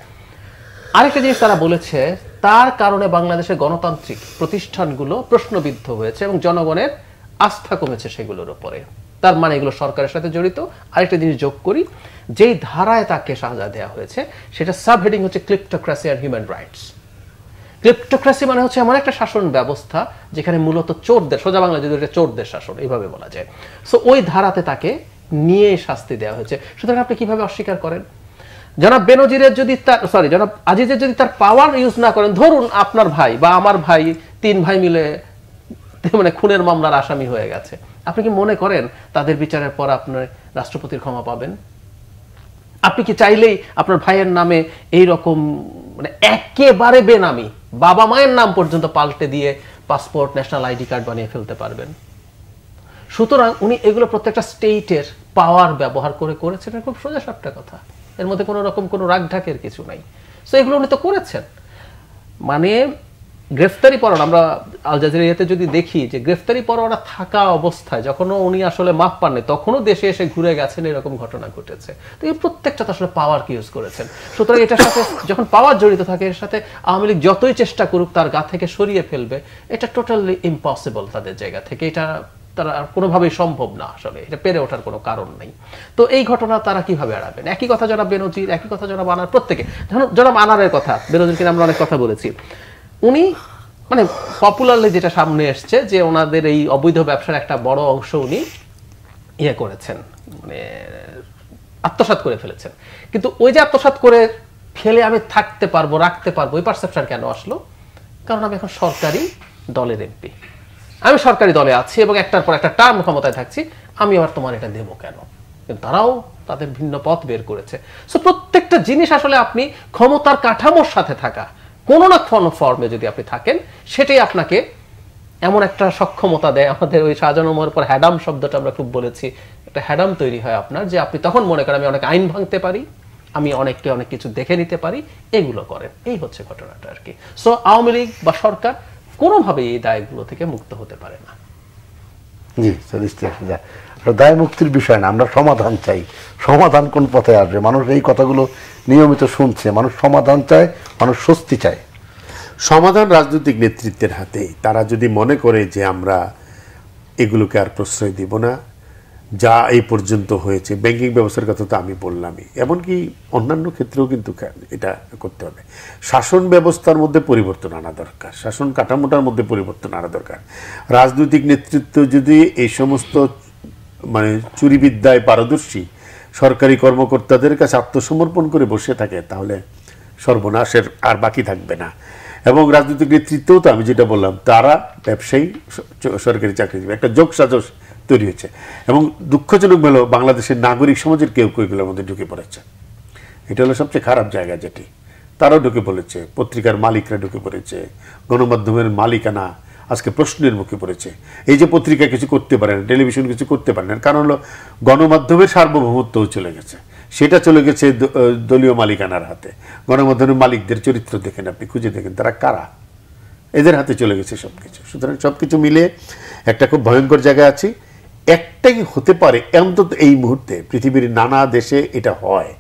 আরেকটা জিনিস তারা বলেছে তার কারণে বাংলাদেশের গণতান্ত্রিক প্রতিষ্ঠানগুলো প্রশ্নবিদ্ধ হয়েছে এবং জনগণের আস্থা কমেছে সেগুলোর উপরে তার মানে এগুলো সরকারের সাথে জড়িত আরেকটা জিনিস যোগ করি যেই ধারায় তাকে সাজা দেওয়া হয়েছে সেটা সাব হেডিং হচ্ছে ক্লিপ্টোক্রাসি আর হিউম্যান রাইটস ক্লিপ্টোক্রাসি মানে হচ্ছে এমন একটা শাসন ব্যবস্থা যেখানে মূলত চোরদের সোজা বাংলা যদি এটা চোরদের শাসন এইভাবে বলা যায় সো ওই ধারাতে তাকে নিয়ে শাস্তি দেওয়া হয়েছে সুতরাং আপনি কিভাবে অস্বীকার করেন জনাব বেনজিরের যদি তার সরি জনাব আজিজের যদি তার পাওয়ার ইউজ না করেন ধরুন আপনার ভাই বা আমার ভাই তিন ভাই মিলে মানে খুনের মামলার আসামি হয়ে গেছে আপনি কি মনে করেন তাদের বিচারের পর আপনার রাষ্ট্রপতির ক্ষমা পাবেন আপনি কি চাইলেই আপনার ভাইয়ের নামে এই রকম মানে একেবারে বেনামি বাবা মায়ের নাম পর্যন্ত পাল্টে দিয়ে পাসপোর্ট ন্যাশনাল আইডি কার্ড বানিয়ে ফেলতে পারবেন সুতরাং উনি এগুলো প্রত্যেকটা স্টেটের পাওয়ার ব্যবহার করে করেছেন খুব সোজা সাপটা কথা এর মধ্যে কোনো রকম কোনো রাগ ঢাকের কিছু নাই সো এগুলো উনি তো করেছেন মানে গ্রেফতারি পরোয়ানা আমরা আল জাজিরিয়াতে যদি দেখি যে গ্রেফতারি পরোয়ানা থাকা অবস্থায় যখনও উনি আসলে মাপ পাননি তখনও দেশে এসে ঘুরে গেছেন এরকম ঘটনা ঘটেছে তো এই প্রত্যেকটা আসলে পাওয়ার কি ইউজ করেছেন সুতরাং এটার সাথে যখন পাওয়ার জড়িত থাকে এর সাথে আওয়ামী লীগ যতই চেষ্টা করুক তার গা থেকে সরিয়ে ফেলবে এটা টোটালি ইম্পসিবল তাদের জায়গা থেকে এটা তারা কোনোভাবেই সম্ভব না আসলে এটা পেরে ওঠার কোনো কারণ নেই তো এই ঘটনা তারা কিভাবে এড়াবেন একই কথা জনাব বেনজির একই কথা জনাব আনার প্রত্যেকে জনাব আনারের কথা বেনজির বেনজিরকে আমরা অনেক কথা বলেছি উনি মানে পপুলারলি যেটা সামনে এসছে যে ওনাদের এই অবৈধ ব্যবসার একটা বড় অংশ উনি ইয়ে করেছেন মানে আত্মসাত করে ফেলেছেন কিন্তু ওই যে আত্মসাত করে ফেলে আমি থাকতে পারবো রাখতে পারবো ওই পারসেপশন কেন আসলো কারণ আমি এখন সরকারি দলের এমপি আমি সরকারি দলে আছি এবং একটার পর একটা টার্ম ক্ষমতায় থাকছি আমি আবার তোমার এটা দেবো কেন তারাও তাদের ভিন্ন পথ বের করেছে সো প্রত্যেকটা জিনিস আসলে আপনি ক্ষমতার কাঠামোর সাথে থাকা কোনো না কোনো ফর্মে যদি আপনি থাকেন সেটাই আপনাকে এমন একটা সক্ষমতা দেয় আমাদের ওই সাজানো মোহর পর হ্যাডাম শব্দটা আমরা খুব বলেছি একটা হ্যাডাম তৈরি হয় আপনার যে আপনি তখন মনে করেন আমি অনেক আইন ভাঙতে পারি আমি অনেককে অনেক কিছু দেখে নিতে পারি এগুলো করেন এই হচ্ছে ঘটনাটা আর কি সো আওয়ামী লীগ বা সরকার কোনোভাবেই এই দায়গুলো থেকে মুক্ত হতে পারে না জি সরিষ্ঠ দায় মুক্তির বিষয় না আমরা সমাধান চাই সমাধান কোন পথে আসবে মানুষ এই কথাগুলো নিয়মিত শুনছে মানুষ সমাধান চায় মানুষ স্বস্তি চায় সমাধান রাজনৈতিক নেতৃত্বের হাতে তারা যদি মনে করে যে আমরা এগুলোকে আর প্রশ্রয় দিব না যা এই পর্যন্ত হয়েছে ব্যাংকিং ব্যবস্থার কথা তো আমি বললামই এমনকি অন্যান্য ক্ষেত্রেও কিন্তু এটা করতে হবে শাসন ব্যবস্থার মধ্যে পরিবর্তন আনা দরকার শাসন কাঠামোটার মধ্যে পরিবর্তন আনা দরকার রাজনৈতিক নেতৃত্ব যদি এই সমস্ত মানে চুরিবিদ্যায় পারদর্শী সরকারি কর্মকর্তাদের কাছে আত্মসমর্পণ করে বসে থাকে তাহলে সর্বনাশের আর বাকি থাকবে না এবং রাজনৈতিক নেতৃত্বও তো আমি যেটা বললাম তারা ব্যবসায়ী সরকারি চাকরি একটা যোগ সাজস তৈরি হয়েছে এবং দুঃখজনক হলো বাংলাদেশের নাগরিক সমাজের কেউ কেউ এগুলোর মধ্যে ঢুকে পড়েছে এটা হলো সবচেয়ে খারাপ জায়গা যেটি তারাও ঢুকে পড়েছে পত্রিকার মালিকরা ঢুকে পড়েছে গণমাধ্যমের মালিকানা আজকে প্রশ্নের মুখে পড়েছে এই যে পত্রিকা কিছু করতে পারেন টেলিভিশন কিছু করতে পারেন কারণ হলো গণমাধ্যমের সার্বভৌমত্বও চলে গেছে সেটা চলে গেছে দলীয় মালিকানার হাতে গণমাধ্যমের মালিকদের চরিত্র দেখেন আপনি খুঁজে দেখেন তারা কারা এদের হাতে চলে গেছে সব কিছু সুতরাং সব কিছু মিলে একটা খুব ভয়ঙ্কর জায়গায় আছি একটাই হতে পারে অন্তত এই মুহূর্তে পৃথিবীর নানা দেশে এটা হয়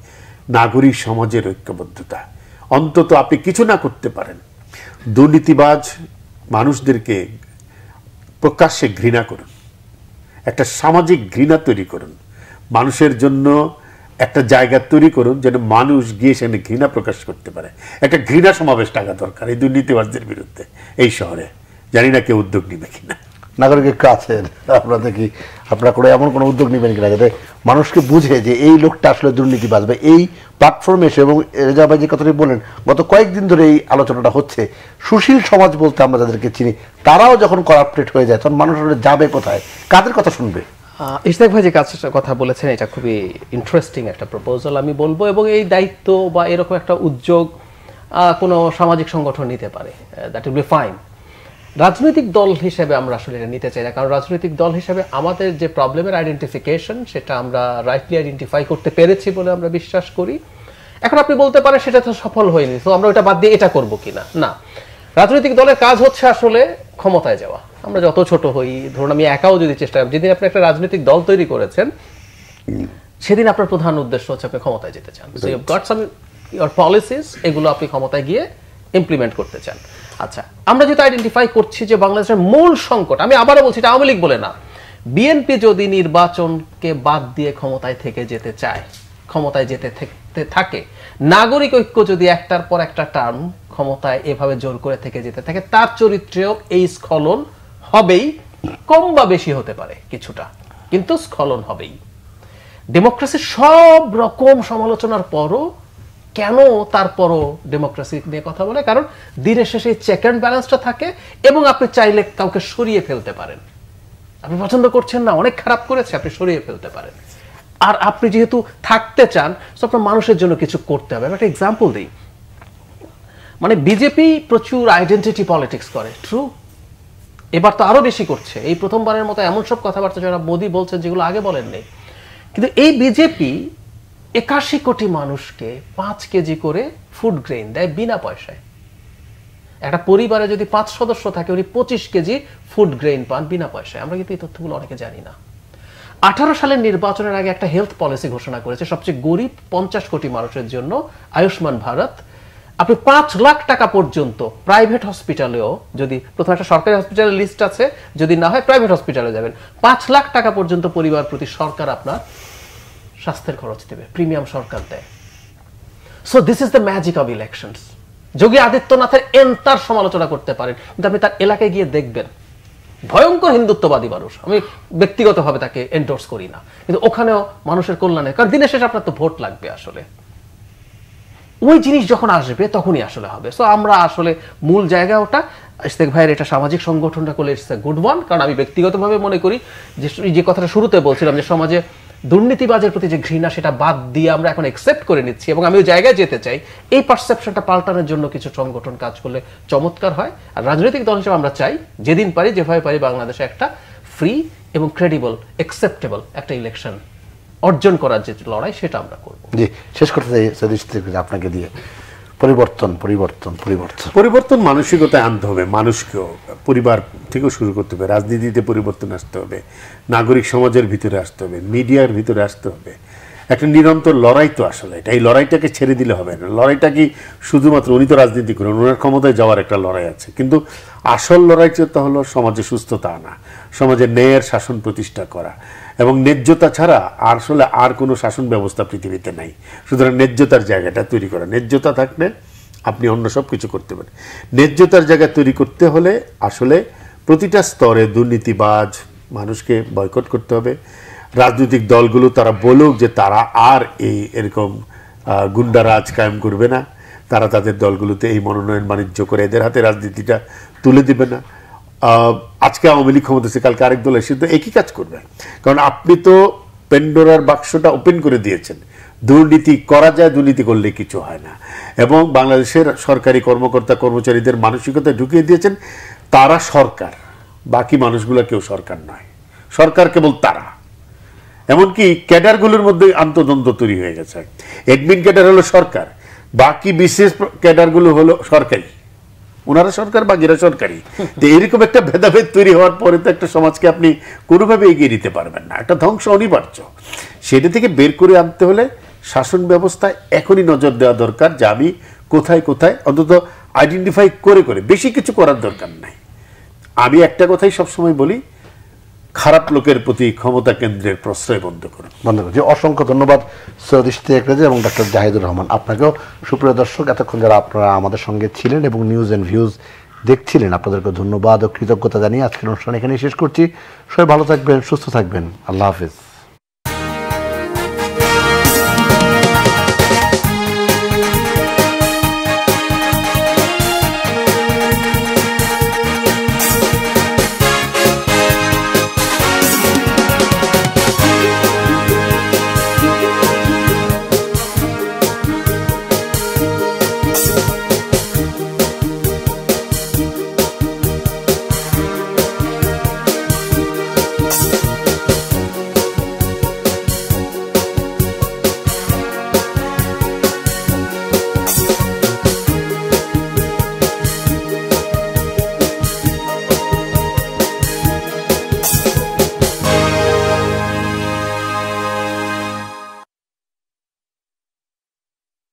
নাগরিক সমাজের ঐক্যবদ্ধতা অন্তত আপনি কিছু না করতে পারেন দুর্নীতিবাজ মানুষদেরকে প্রকাশ্যে ঘৃণা করুন একটা সামাজিক ঘৃণা তৈরি করুন মানুষের জন্য একটা জায়গা তৈরি করুন যেন মানুষ গিয়ে সেখানে ঘৃণা প্রকাশ করতে পারে একটা ঘৃণা সমাবেশ টাকা দরকার এই দুর্নীতিবাজদের বিরুদ্ধে এই শহরে জানি না কেউ উদ্যোগ নেবে কিনা নাগরিকের কাছে আপনাদের কি আপনারা করে এমন কোনো উদ্যোগ নেবেন কিনা যাতে মানুষকে বুঝে যে এই লোকটা আসলে দুর্নীতি বাঁচবে এই প্ল্যাটফর্মে এসে এবং রেজা ভাই যে কথাটি বলেন গত কয়েকদিন ধরে এই আলোচনাটা হচ্ছে সুশীল সমাজ বলতে আমরা যাদেরকে চিনি তারাও যখন করাপ্টেড হয়ে যায় তখন মানুষ যাবে কোথায় কাদের কথা শুনবে ইশতাক ভাই যে কাজটা কথা বলেছেন এটা খুবই ইন্টারেস্টিং একটা প্রপোজাল আমি বলবো এবং এই দায়িত্ব বা এরকম একটা উদ্যোগ কোনো সামাজিক সংগঠন নিতে পারে দ্যাট উইল বি ফাইন রাজনৈতিক দল হিসেবে আমরা আসলে এটা নিতে চাই না কারণ রাজনৈতিক দল হিসেবে আমাদের যে প্রবলেমের আইডেন্টিফিকেশন সেটা আমরা রাইটলি আইডেন্টিফাই করতে পেরেছি বলে আমরা বিশ্বাস করি এখন আপনি বলতে পারেন সেটা তো সফল হয়নি তো আমরা ওটা বাদ দিয়ে এটা করব কিনা না রাজনৈতিক দলের কাজ হচ্ছে আসলে ক্ষমতায় যাওয়া আমরা যত ছোট হই ধরুন আমি একাও যদি চেষ্টা করি যেদিন আপনি একটা রাজনৈতিক দল তৈরি করেছেন সেদিন আপনার প্রধান উদ্দেশ্য হচ্ছে আপনি ক্ষমতায় যেতে চান so you got some your policies এগুলো আপনি ক্ষমতায় গিয়ে ইমপ্লিমেন্ট করতে চান আচ্ছা আমরা যেহেতু আইডেন্টিফাই করছি যে বাংলাদেশের মূল সংকট আমি আবারও বলছি এটা আওয়ামী লীগ বলে না বিএনপি যদি নির্বাচনকে বাদ দিয়ে ক্ষমতায় থেকে যেতে চায় ক্ষমতায় যেতে থেকে থাকে নাগরিক ঐক্য যদি একটার পর একটা টার্ম ক্ষমতায় এভাবে জোর করে থেকে যেতে থাকে তার চরিত্রেও এই স্খলন হবেই কম বা বেশি হতে পারে কিছুটা কিন্তু স্খলন হবেই ডেমোক্রেসির সব রকম সমালোচনার পরও কেন তারপরও ডেমোক্রেসি নিয়ে কথা বলে কারণ দিনের শেষে চেক অ্যান্ড ব্যালেন্সটা থাকে এবং আপনি চাইলে কাউকে সরিয়ে ফেলতে পারেন আপনি পছন্দ করছেন না অনেক খারাপ করেছে আপনি সরিয়ে ফেলতে পারেন আর আপনি যেহেতু থাকতে চান আপনার মানুষের জন্য কিছু করতে হবে একটা এক্সাম্পল দিই মানে বিজেপি প্রচুর আইডেন্টিটি পলিটিক্স করে ট্রু এবার তো আরও বেশি করছে এই প্রথমবারের মতো এমন সব কথাবার্তা যারা মোদি বলছেন যেগুলো আগে বলেননি কিন্তু এই বিজেপি একাশি কোটি মানুষকে পাঁচ কেজি করে ফুড গ্রেইন দেয় বিনা পয়সায় একটা পরিবারে যদি পাঁচ সদস্য থাকে উনি পঁচিশ কেজি ফুড গ্রেইন পান বিনা পয়সায় আমরা কিন্তু এই তথ্যগুলো অনেকে জানি না আঠারো সালের নির্বাচনের আগে একটা হেলথ পলিসি ঘোষণা করেছে সবচেয়ে গরিব পঞ্চাশ কোটি মানুষের জন্য আয়ুষ্মান ভারত আপনি পাঁচ লাখ টাকা পর্যন্ত প্রাইভেট হসপিটালেও যদি প্রথমে একটা সরকারি হসপিটালের লিস্ট আছে যদি না হয় প্রাইভেট হসপিটালে যাবেন পাঁচ লাখ টাকা পর্যন্ত পরিবার প্রতি সরকার আপনার স্বাস্থ্যের খরচ দেবে প্রিমিয়াম সরকার দেয় so this is the magic of elections Yogi আদিত্যনাথের এন্তার সমালোচনা করতে পারেন কিন্তু আপনি তার এলাকায় গিয়ে দেখবেন ভয়ঙ্কর হিন্দুত্ববাদী মানুষ আমি ব্যক্তিগতভাবে তাকে এন্ডোর্স করি না কিন্তু ওখানেও মানুষের কল্যাণে কারণ দিনের শেষে আপনার তো ভোট লাগবে আসলে ওই জিনিস যখন আসবে তখনই আসলে হবে সো আমরা আসলে মূল জায়গা ওটা ইস্তেক ভাইয়ের এটা সামাজিক সংগঠনটা করলে ইটস এ গুড ওয়ান কারণ আমি ব্যক্তিগতভাবে মনে করি যে যে কথাটা শুরুতে বলছিলাম যে সমাজে দুর্নীতিবাজের প্রতি যে ঘৃণা সেটা বাদ দিয়ে আমরা এখন একসেপ্ট করে নিচ্ছি এবং আমি ওই জায়গায় যেতে চাই এই পারসেপশনটা পাল্টানোর জন্য কিছু সংগঠন কাজ করলে চমৎকার হয় আর রাজনৈতিক দল হিসেবে আমরা চাই যেদিন পারি যেভাবে পারি বাংলাদেশে একটা ফ্রি এবং ক্রেডিবল অ্যাকসেপ্টেবল একটা ইলেকশন অর্জন করার যে লড়াই সেটা আমরা করব জি শেষ করতে চাই আপনাকে দিয়ে পরিবর্তন পরিবর্তন পরিবর্তন পরিবর্তন মানসিকতায় আনতে হবে মানুষকেও পরিবার থেকেও শুরু করতে হবে রাজনীতিতে পরিবর্তন আসতে হবে নাগরিক সমাজের ভিতরে আসতে হবে মিডিয়ার ভিতরে আসতে হবে একটা নিরন্তর লড়াই তো আসলে এটা এই লড়াইটাকে ছেড়ে দিলে হবে না লড়াইটা কি শুধুমাত্র উনি তো রাজনীতি করেন ওনার ক্ষমতায় যাওয়ার একটা লড়াই আছে কিন্তু আসল লড়াইটা হলো সমাজে সুস্থতা আনা সমাজে ন্যায়ের শাসন প্রতিষ্ঠা করা এবং ন্যায্যতা ছাড়া আর আসলে আর কোনো শাসন ব্যবস্থা পৃথিবীতে নাই সুতরাং ন্যায্যতার জায়গাটা তৈরি করা ন্যায্যতা থাকলে আপনি অন্য সব কিছু করতে পারেন ন্যায্যতার জায়গা তৈরি করতে হলে আসলে প্রতিটা স্তরে দুর্নীতিবাজ মানুষকে বয়কট করতে হবে রাজনৈতিক দলগুলো তারা বলুক যে তারা আর এই এরকম গুন্ডা রাজ কায়েম করবে না তারা তাদের দলগুলোতে এই মনোনয়ন বাণিজ্য করে এদের হাতে রাজনীতিটা তুলে দিবে না আজকে আওয়ামী লীগ ক্ষমতা আছে কালকে আরেক দল এসে তো একই কাজ করবে কারণ আপনি তো পেন্ডোরার বাক্সটা ওপেন করে দিয়েছেন দুর্নীতি করা যায় দুর্নীতি করলে কিছু হয় না এবং বাংলাদেশের সরকারি কর্মকর্তা কর্মচারীদের মানসিকতা ঢুকিয়ে দিয়েছেন তারা সরকার বাকি মানুষগুলো কেউ সরকার নয় সরকার কেবল তারা এমনকি ক্যাডারগুলোর মধ্যে আন্তদ্বন্দ্ব তৈরি হয়ে গেছে অ্যাডমিন ক্যাডার হলো সরকার বাকি বিশেষ ক্যাডারগুলো হলো সরকারি ওনারা সরকার গিরা সরকারি [laughs] তো এরকম একটা ভেদাভেদ তৈরি হওয়ার পরে তো একটা সমাজকে আপনি কোনোভাবে এগিয়ে নিতে পারবেন না একটা ধ্বংস অনিবার্য সেটা থেকে বের করে আনতে হলে শাসন ব্যবস্থায় এখনই নজর দেওয়া দরকার যে আমি কোথায় কোথায় অন্তত আইডেন্টিফাই করে করে বেশি কিছু করার দরকার নাই আমি একটা কথাই সবসময় বলি খারাপ লোকের প্রতি ক্ষমতা কেন্দ্রের প্রশ্রয় বন্ধ করুন বন্ধ করুন অসংখ্য ধন্যবাদ সৈয়দ ইশতিয়াক রেজি এবং ডক্টর জাহিদুর রহমান আপনাকেও সুপ্রিয় দর্শক এতক্ষণ যারা আপনারা আমাদের সঙ্গে ছিলেন এবং নিউজ অ্যান্ড ভিউজ দেখছিলেন আপনাদেরকে ধন্যবাদ ও কৃতজ্ঞতা জানিয়ে আজকের অনুষ্ঠান এখানেই শেষ করছি সবাই ভালো থাকবেন সুস্থ থাকবেন আল্লাহ হাফিজ